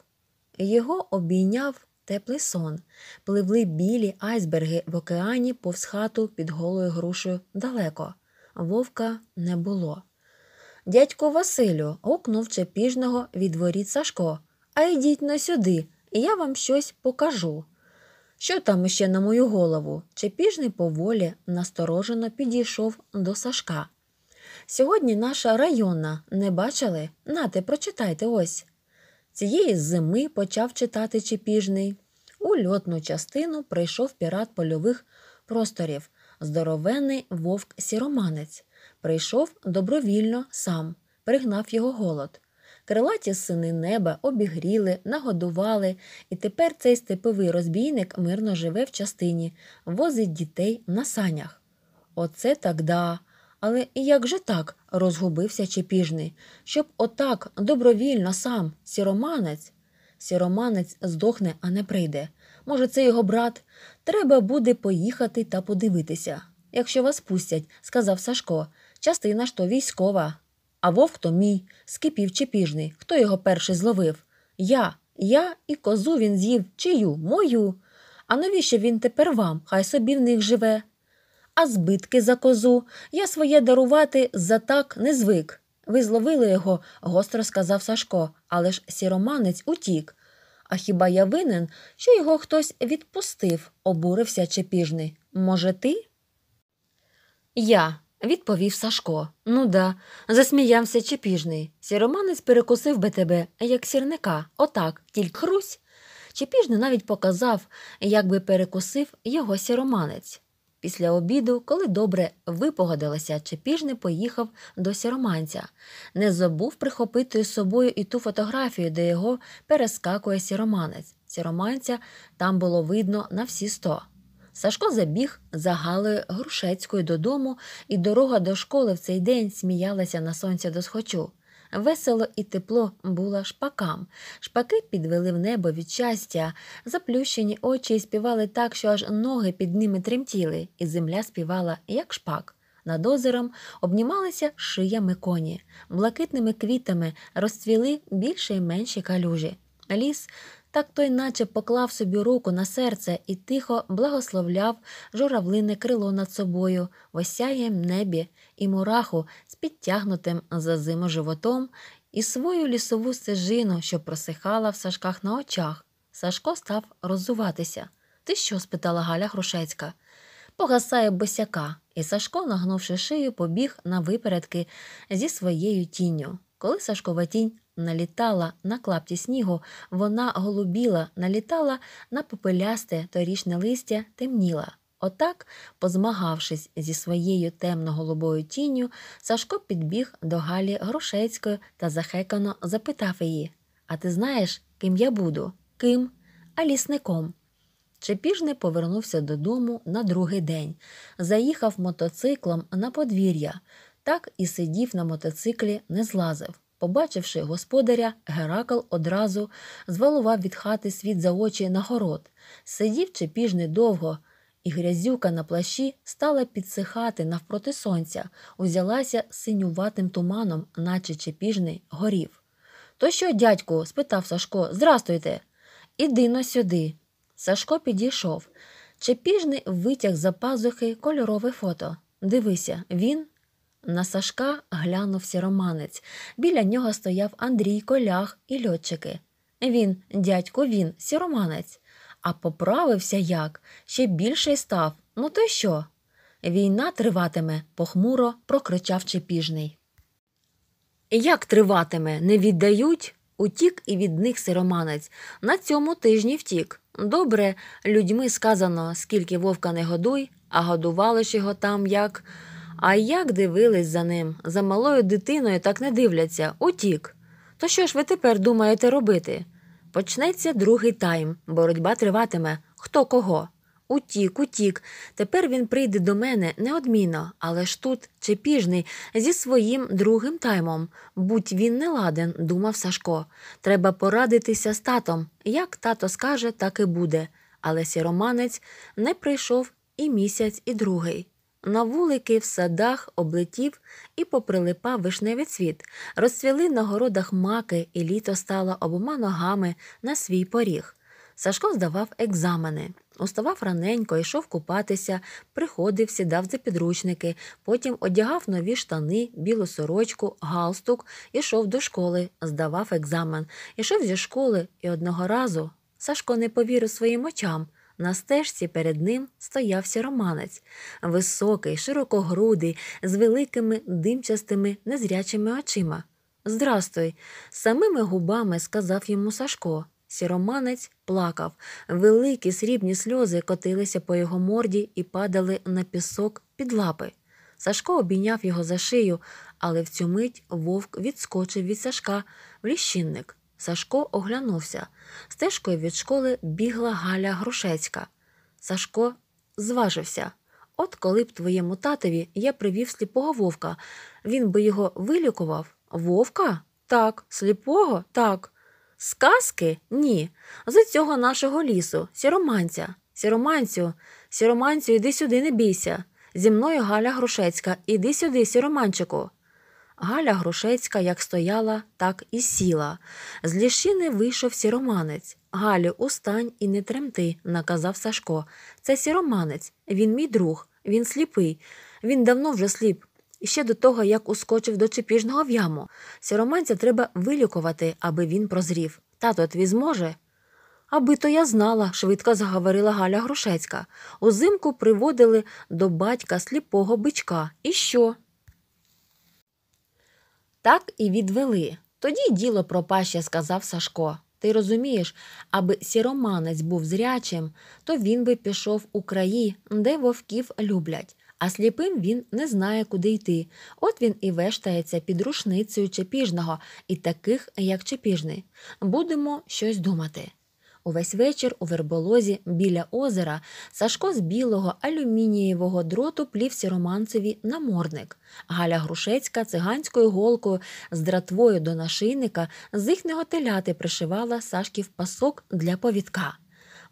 Його обійняв теплий сон. Пливли білі айсберги в океані повз хату під голою грушею далеко. Вовка не було. Дядьку Василю, гукнув чепіжного від воріт Сашко. А йдіть на сюди, і я вам щось покажу. Що там іще на мою голову? Чепіжний поволі насторожено підійшов до Сашка. Сьогодні наша районна, не бачили? Нате, прочитайте ось. Цієї зими почав читати Чепіжний. У льотну частину прийшов пірат польових просторів, здоровений вовк сіроманець. Прийшов добровільно сам, пригнав його голод. Крилаті сини неба обігріли, нагодували, і тепер цей степовий розбійник мирно живе в частині, возить дітей на санях. Оце так да. Але як же так розгубився Чепіжний, щоб отак добровільно сам сіроманець? Сіроманець здохне, а не прийде. Може, це його брат? Треба буде поїхати та подивитися. Якщо вас пустять, сказав Сашко частина ж то військова. А вовк то мій, скипів чи піжний, хто його перший зловив. Я, я і козу він з'їв чию, мою. А навіщо він тепер вам, хай собі в них живе? А збитки за козу я своє дарувати за так не звик. Ви зловили його, гостро сказав Сашко, але ж сіроманець утік. А хіба я винен, що його хтось відпустив, обурився чепіжний. Може, ти? Я відповів Сашко. Ну да, засміявся Чепіжний. Сіроманець перекусив би тебе, як сірника, отак, тільки хрусь. Чепіжний навіть показав, як би перекусив його сіроманець. Після обіду, коли добре випогодилося, Чепіжний поїхав до сіроманця, не забув прихопити з собою і ту фотографію, де його перескакує сіроманець. Сіроманця там було видно на всі сто. Сашко забіг за Галою Грушецькою додому, і дорога до школи в цей день сміялася на сонці досхочу. Весело і тепло було шпакам. Шпаки підвели в небо від щастя, заплющені очі співали так, що аж ноги під ними тремтіли, і земля співала, як шпак. Над озером обнімалися шиями коні, блакитними квітами розцвіли більше і менші калюжі. Ліс так той наче поклав собі руку на серце і тихо благословляв журавлине крило над собою, в осяєм небі і мураху з підтягнутим за зиму животом і свою лісову стежину, що просихала в сашках на очах. Сашко став роззуватися. Ти що? спитала Галя Грушецька. Погасає босяка, і Сашко, нагнувши шию, побіг на випередки зі своєю тінню. Коли Сашкова тінь налітала на клапті снігу, вона голубіла, налітала на попелясте торічне листя, темніла. Отак, позмагавшись зі своєю темно-голубою тінню, Сашко підбіг до Галі Грошецької та захекано запитав її: А ти знаєш, ким я буду? Ким? А лісником. Чепіжне повернувся додому на другий день, заїхав мотоциклом на подвір'я, так і сидів на мотоциклі, не злазив. Побачивши господаря, Геракл одразу звалував від хати світ за очі на город, сидів чепіж недовго, і грязюка на плащі стала підсихати навпроти сонця, узялася синюватим туманом, наче чепіжний горів. То що, дядьку? спитав Сашко, здрастуйте. Іди на сюди. Сашко підійшов. Чепіжний витяг за пазухи кольорове фото. Дивися, він на Сашка глянув сіроманець. Біля нього стояв Андрій Колях і льотчики. Він, дядько, він, сіроманець. А поправився як, ще більший став. Ну то й що? Війна триватиме, похмуро прокричав Чепіжний. Як триватиме, не віддають? Утік і від них сироманець. На цьому тижні втік. Добре, людьми сказано, скільки вовка не годуй, а годували ж його там як. А як дивились за ним, за малою дитиною так не дивляться, утік. То що ж ви тепер думаєте робити? Почнеться другий тайм, боротьба триватиме. Хто кого? Утік, утік. Тепер він прийде до мене неодмінно, але ж тут чепіжний зі своїм другим таймом. Будь він не ладен, думав Сашко. Треба порадитися з татом. Як тато скаже, так і буде. Але сіроманець не прийшов і місяць, і другий. На вулики в садах облетів і поприлипав вишневий цвіт, розцвіли на городах маки, і літо стало обома ногами на свій поріг. Сашко здавав екзамени, уставав раненько, йшов купатися, приходив, сідав за підручники, потім одягав нові штани, білу сорочку, галстук, ішов до школи, здавав екзамен, йшов зі школи і одного разу Сашко не повірив своїм очам. На стежці перед ним стоявся романець, високий, широкогрудий, з великими димчастими, незрячими очима. Здрастуй, самими губами сказав йому Сашко. Сіроманець плакав, великі срібні сльози котилися по його морді і падали на пісок під лапи. Сашко обійняв його за шию, але в цю мить вовк відскочив від Сашка в ліщинник. Сашко оглянувся. Стежкою від школи бігла Галя Грушецька. Сашко зважився. От коли б твоєму татові я привів сліпого вовка, він би його вилікував. Вовка? Так, сліпого? Так. Сказки? Ні. З цього нашого лісу, сіроманця, сіроманцю, сіроманцю, іди сюди, не бійся. Зі мною Галя Грушецька, іди сюди, сіроманчику. Галя Грушецька як стояла, так і сіла. З ліщини вийшов сіроманець. Галю, устань і не тремти, наказав Сашко. Це сіроманець, він мій друг, він сліпий, він давно вже сліп. І ще до того, як ускочив до чепіжного в яму. Сіроманця треба вилікувати, аби він прозрів. Тато твій зможе. Аби то я знала, швидко заговорила Галя Грушецька. Узимку приводили до батька сліпого бичка. І що? Так і відвели. Тоді діло пропаще, сказав Сашко. Ти розумієш, аби сіроманець був зрячим, то він би пішов у краї, де вовків люблять, а сліпим він не знає, куди йти. От він і вештається під рушницею Чепіжного і таких, як Чепіжний. Будемо щось думати. Увесь вечір у верболозі біля озера Сашко з білого алюмінієвого дроту плів сіроманцеві намордник. Галя Грушецька циганською голкою з дратвою до нашийника з їхнього теляти пришивала Сашків пасок для повідка.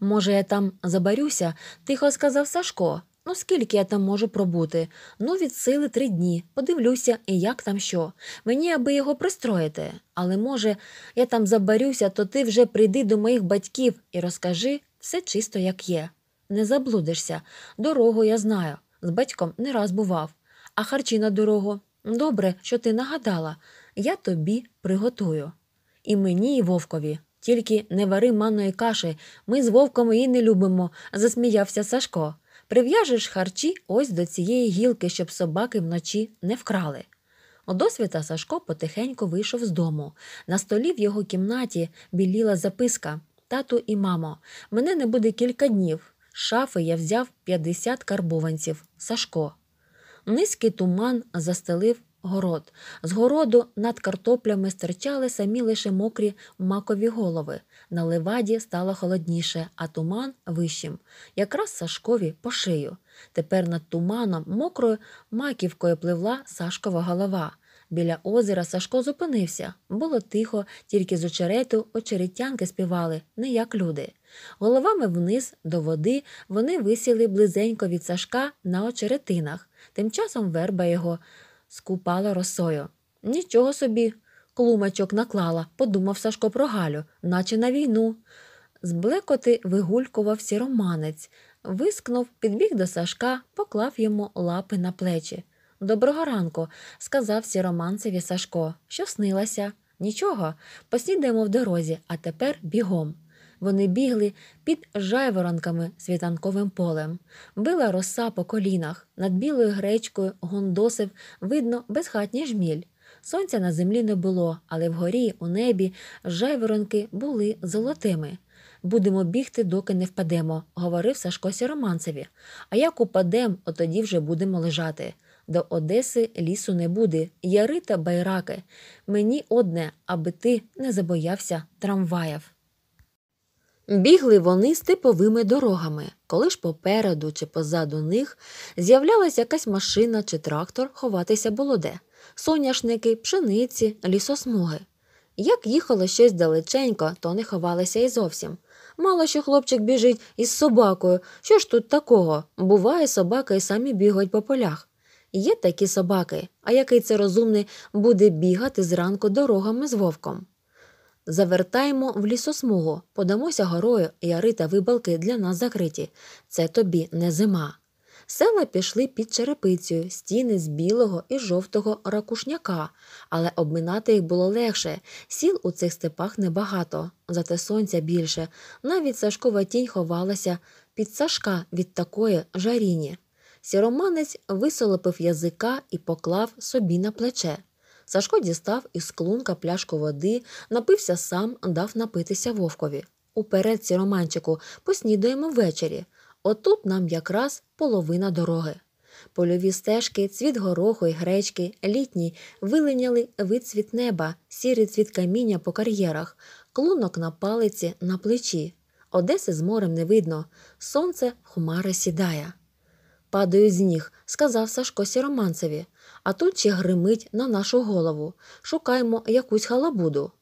Може, я там забарюся, тихо сказав Сашко. Ну, скільки я там можу пробути? Ну, від сили три дні. Подивлюся, і як там що. Мені аби його пристроїти. Але, може, я там забарюся, то ти вже прийди до моїх батьків і розкажи все чисто, як є. Не заблудишся. Дорогу я знаю. З батьком не раз бував. А харчі на дорогу. Добре, що ти нагадала. Я тобі приготую. І мені, і вовкові. Тільки не вари манної каші, ми з вовком її не любимо, засміявся Сашко. Прив'яжеш харчі ось до цієї гілки, щоб собаки вночі не вкрали. Одосвіта Сашко потихеньку вийшов з дому. На столі в його кімнаті біліла записка Тату і мамо, мене не буде кілька днів. З Шафи я взяв 50 карбованців. Сашко. Низький туман застелив город. З городу над картоплями стирчали самі лише мокрі макові голови. На леваді стало холодніше, а туман вищим. Якраз Сашкові по шию. Тепер над туманом мокрою маківкою пливла Сашкова голова. Біля озера Сашко зупинився. Було тихо, тільки з очерету очеретянки співали, не як люди. Головами вниз до води вони висіли близенько від Сашка на очеретинах. Тим часом верба його скупала росою. Нічого собі, Клумачок наклала, подумав Сашко про Галю, наче на війну. З блекоти вигулькував сіроманець, вискнув, підбіг до Сашка, поклав йому лапи на плечі. Доброго ранку, сказав сіроманцеві Сашко, що снилася. Нічого, посідаємо в дорозі, а тепер бігом. Вони бігли під жайворонками світанковим полем, била роса по колінах, над білою гречкою гондосив, видно, безхатній жміль. Сонця на землі не було, але вгорі, у небі, жайворонки були золотими. Будемо бігти, доки не впадемо, говорив Сашко Сіроманцеві. А як упадемо, тоді вже будемо лежати. До Одеси лісу не буде, яри та байраки. Мені одне, аби ти не забоявся трамваїв. Бігли вони степовими дорогами. Коли ж попереду чи позаду них з'являлася якась машина чи трактор, ховатися було де соняшники, пшениці, лісосмуги. Як їхало щось далеченько, то не ховалися й зовсім. Мало що хлопчик біжить із собакою. Що ж тут такого? Буває, собаки і самі бігають по полях. Є такі собаки, а який це розумний буде бігати зранку дорогами з вовком. Завертаємо в лісосмугу, подамося горою, яри та вибалки для нас закриті. Це тобі не зима. Села пішли під черепицю, стіни з білого і жовтого ракушняка, але обминати їх було легше. Сіл у цих степах небагато, зате сонця більше. Навіть Сашкова тінь ховалася під Сашка від такої жаріні. Сіроманець висолопив язика і поклав собі на плече. Сашко дістав із клунка пляшку води, напився сам, дав напитися вовкові. Уперед, сіроманчику, поснідуємо ввечері. Отут нам якраз половина дороги. Польові стежки, цвіт гороху і гречки, літній, вилиняли вицвіт неба, сірий цвіт каміння по кар'єрах, клунок на палиці на плечі. Одеси з морем не видно, сонце хмари сідає. Падаю з ніг, сказав Сашко Сіроманцеві, а тут ще гримить на нашу голову. Шукаємо якусь халабуду.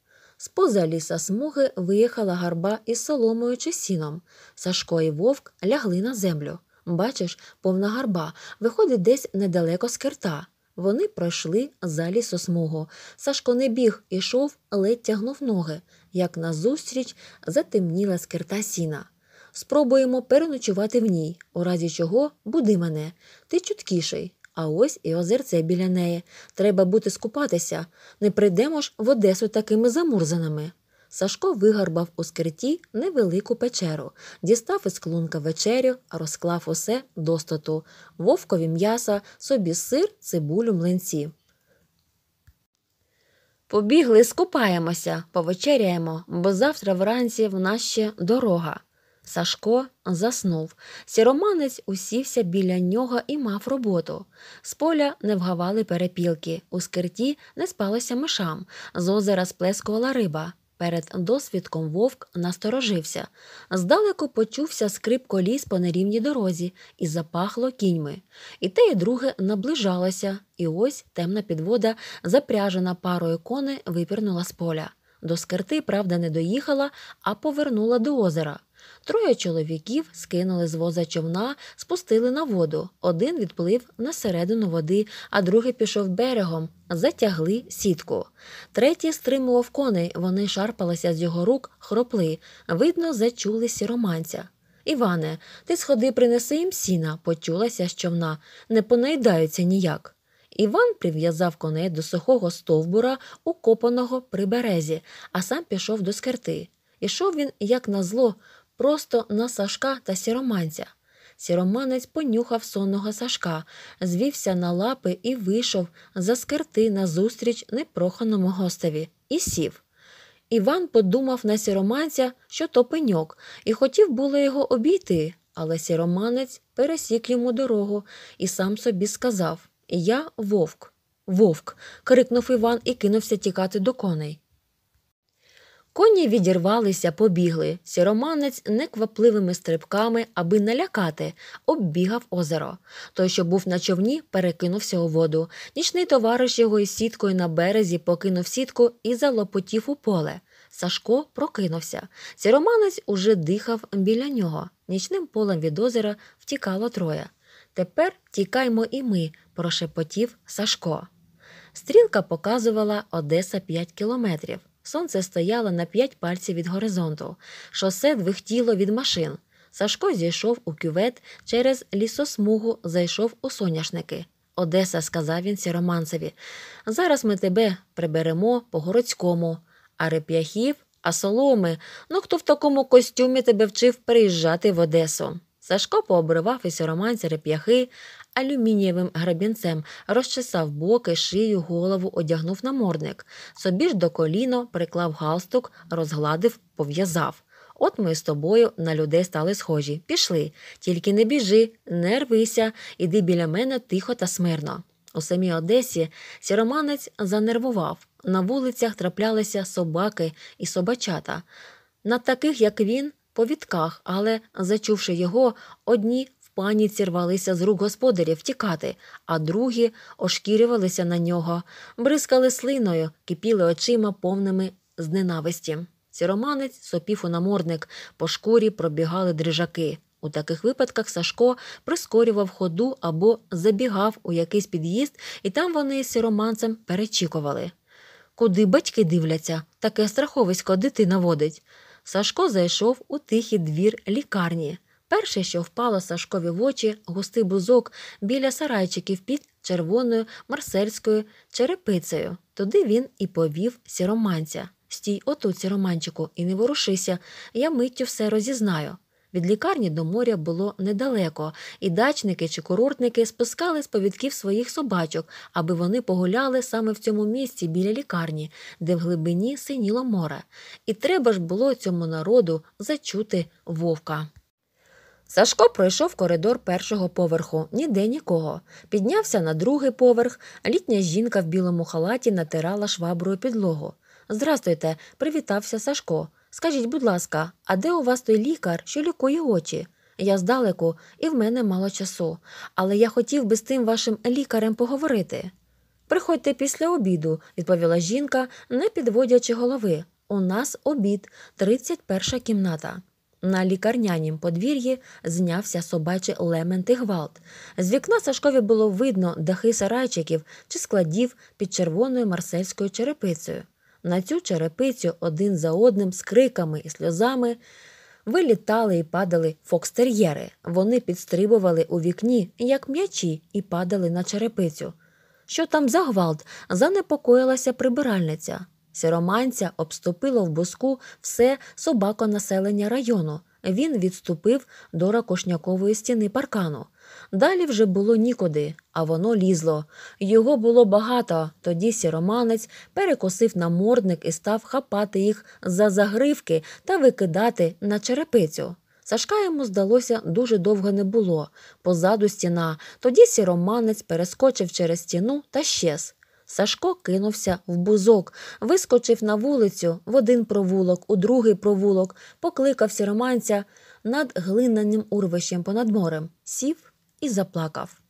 Споза ліса смуги виїхала гарба із соломою чи сіном. Сашко і вовк лягли на землю. Бачиш, повна гарба виходить десь недалеко з керта. Вони пройшли за лісосмугу. Сашко не біг, ішов, ледь тягнув ноги, як назустріч затемніла скирта сіна. Спробуємо переночувати в ній, у разі чого буди мене. Ти чуткіший, а ось і озерце біля неї. Треба бути скупатися. Не прийдемо ж в Одесу такими замурзаними. Сашко вигарбав у скриті невелику печеру, дістав із клунка вечерю, розклав усе достату, вовкові м'яса, собі сир, цибулю, млинці. Побігли, скупаємося, повечеряємо, бо завтра вранці в нас ще дорога. Сашко заснув. Сіроманець усівся біля нього і мав роботу. З поля не вгавали перепілки, у скирті не спалося мишам, з озера сплескувала риба. Перед досвідком вовк насторожився. Здалеку почувся скрип коліс по нерівній дорозі і запахло кіньми. І те, і друге наближалося, і ось темна підвода, запряжена парою коней, випірнула з поля. До скирти, правда, не доїхала, а повернула до озера. Троє чоловіків скинули з воза човна, спустили на воду. Один відплив на середину води, а другий пішов берегом, затягли сітку. Третій стримував коней, вони шарпалися з його рук, хропли. Видно, зачули романця. Іване, ти сходи, принеси їм сіна, почулася з човна. Не понайдаються ніяк. Іван прив'язав коней до сухого стовбура, укопаного при березі, а сам пішов до скерти. Ішов він, як на зло просто на Сашка та сіроманця. Сіроманець понюхав сонного Сашка, звівся на лапи і вийшов за скерти назустріч непроханому гостеві і сів. Іван подумав на сіроманця, що то пеньок, і хотів було його обійти, але сіроманець пересік йому дорогу і сам собі сказав Я вовк. Вовк. крикнув Іван і кинувся тікати до коней. Коні відірвалися, побігли. Сіроманець неквапливими стрибками, аби налякати, оббігав озеро. Той, що був на човні, перекинувся у воду. Нічний товариш його із сіткою на березі покинув сітку і залопотів у поле. Сашко прокинувся. Сіроманець уже дихав біля нього. Нічним полем від озера втікало троє. Тепер тікаймо і ми, прошепотів Сашко. Стрілка показувала Одеса 5 кілометрів. Сонце стояло на п'ять пальців від горизонту, шосе двихтіло від машин. Сашко зійшов у кювет через лісосмугу, зайшов у соняшники. Одеса, сказав він сіроманцеві. Зараз ми тебе приберемо по городському, а реп'яхів, а соломи. Ну хто в такому костюмі тебе вчив приїжджати в Одесу? Сашко пообривав і сіроманці реп'яхи, алюмінієвим грабінцем, розчесав боки, шию, голову, одягнув намордник. Собі ж до коліно приклав галстук, розгладив, пов'язав. От ми з тобою на людей стали схожі. Пішли. Тільки не біжи, не рвися, іди біля мене тихо та смирно. У самій Одесі сіроманець занервував. На вулицях траплялися собаки і собачата. На таких, як він, по вітках, але, зачувши його, одні паніці рвалися з рук господарів втікати, а другі ошкірювалися на нього, бризкали слиною, кипіли очима повними зненависті. Сіроманець сопів у намордник, по шкурі пробігали дрижаки. У таких випадках Сашко прискорював ходу або забігав у якийсь під'їзд, і там вони з сіроманцем перечікували. Куди батьки дивляться, таке страховисько дитина водить. Сашко зайшов у тихий двір лікарні. Перше, що впало Сашкові в очі, густий бузок біля сарайчиків під червоною марсельською черепицею. Туди він і повів сіроманця. Стій отут, сіроманчику, і не ворушися, я миттю все розізнаю. Від лікарні до моря було недалеко, і дачники чи курортники спускали з повідків своїх собачок, аби вони погуляли саме в цьому місці біля лікарні, де в глибині синіло море. І треба ж було цьому народу зачути вовка. Сашко пройшов коридор першого поверху, ніде нікого. Піднявся на другий поверх, літня жінка в білому халаті натирала шваброю підлогу. Здрастуйте, привітався Сашко. Скажіть, будь ласка, а де у вас той лікар, що лікує очі? Я здалеку, і в мене мало часу, але я хотів би з тим вашим лікарем поговорити. Приходьте після обіду, відповіла жінка, не підводячи голови. У нас обід, 31 кімната. На лікарнянім подвір'ї знявся собачий лемент і гвалт. З вікна Сашкові було видно дахи сарайчиків чи складів під червоною марсельською черепицею. На цю черепицю один за одним з криками і сльозами вилітали і падали фокстер'єри. Вони підстрибували у вікні, як м'ячі, і падали на черепицю. Що там за гвалт? занепокоїлася прибиральниця. Сіроманця обступило в боску все собаконаселення району. Він відступив до ракошнякової стіни паркану. Далі вже було нікуди, а воно лізло. Його було багато. Тоді сіроманець перекосив намордник і став хапати їх за загривки та викидати на черепицю. Сашка йому здалося дуже довго не було. Позаду стіна. Тоді сіроманець перескочив через стіну та щез. Сашко кинувся в бузок, вискочив на вулицю в один провулок, у другий провулок, покликав сіроманця над глинаним урвищем понад морем, сів і заплакав.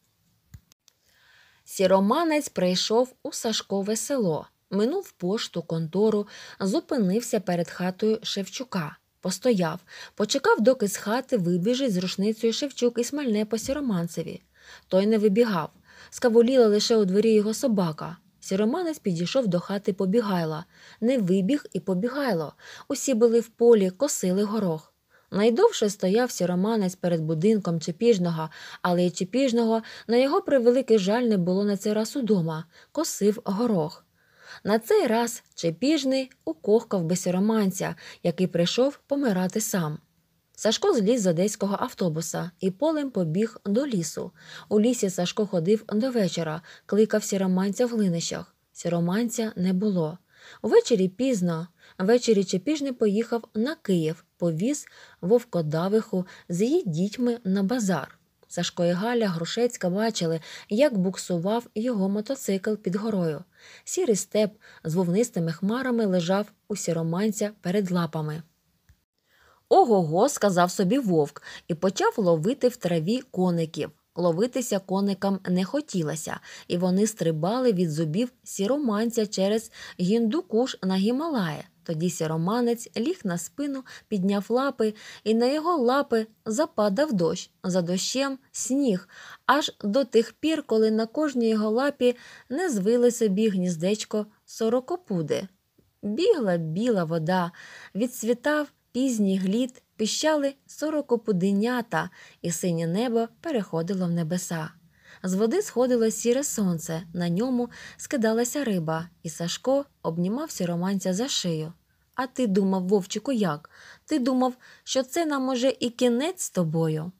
Сіроманець прийшов у Сашкове село, минув пошту, контору, зупинився перед хатою Шевчука. Постояв, почекав, доки з хати вибіжить з рушницею Шевчук і смальне по сіроманцеві. Той не вибігав. Скаволіла лише у дворі його собака. Сіроманець підійшов до хати побігайла, не вибіг і побігайло. Усі були в полі, косили горох. Найдовше стояв сіроманець перед будинком Чепіжного, але й Чепіжного на його превеликий жаль не було на цей раз удома, косив горох. На цей раз Чепіжний укохкав би сіроманця, який прийшов помирати сам. Сашко зліз з одеського автобуса і полем побіг до лісу. У лісі Сашко ходив до вечора, кликав сіроманця в глинищах. Сіроманця не було. Увечері пізно, ввечері Чепіжний поїхав на Київ, повіз вовкодавиху з її дітьми на базар. Сашко і Галя Грушецька бачили, як буксував його мотоцикл під горою. Сірий степ з вовнистими хмарами лежав у сіроманця перед лапами. Ого-го, сказав собі вовк і почав ловити в траві коників. Ловитися коникам не хотілося, і вони стрибали від зубів сіроманця через гіндукуш на Гімалаї. Тоді сіроманець ліг на спину, підняв лапи, і на його лапи западав дощ, за дощем сніг, аж до тих пір, коли на кожній його лапі не звили собі гніздечко сорокопуди. Бігла біла вода, відсвітав пізніх глід піщали сорокопуденята, і синє небо переходило в небеса. З води сходило сіре сонце, на ньому скидалася риба, і Сашко обнімався романця за шию. А ти думав, Вовчику, як? Ти думав, що це нам уже і кінець з тобою?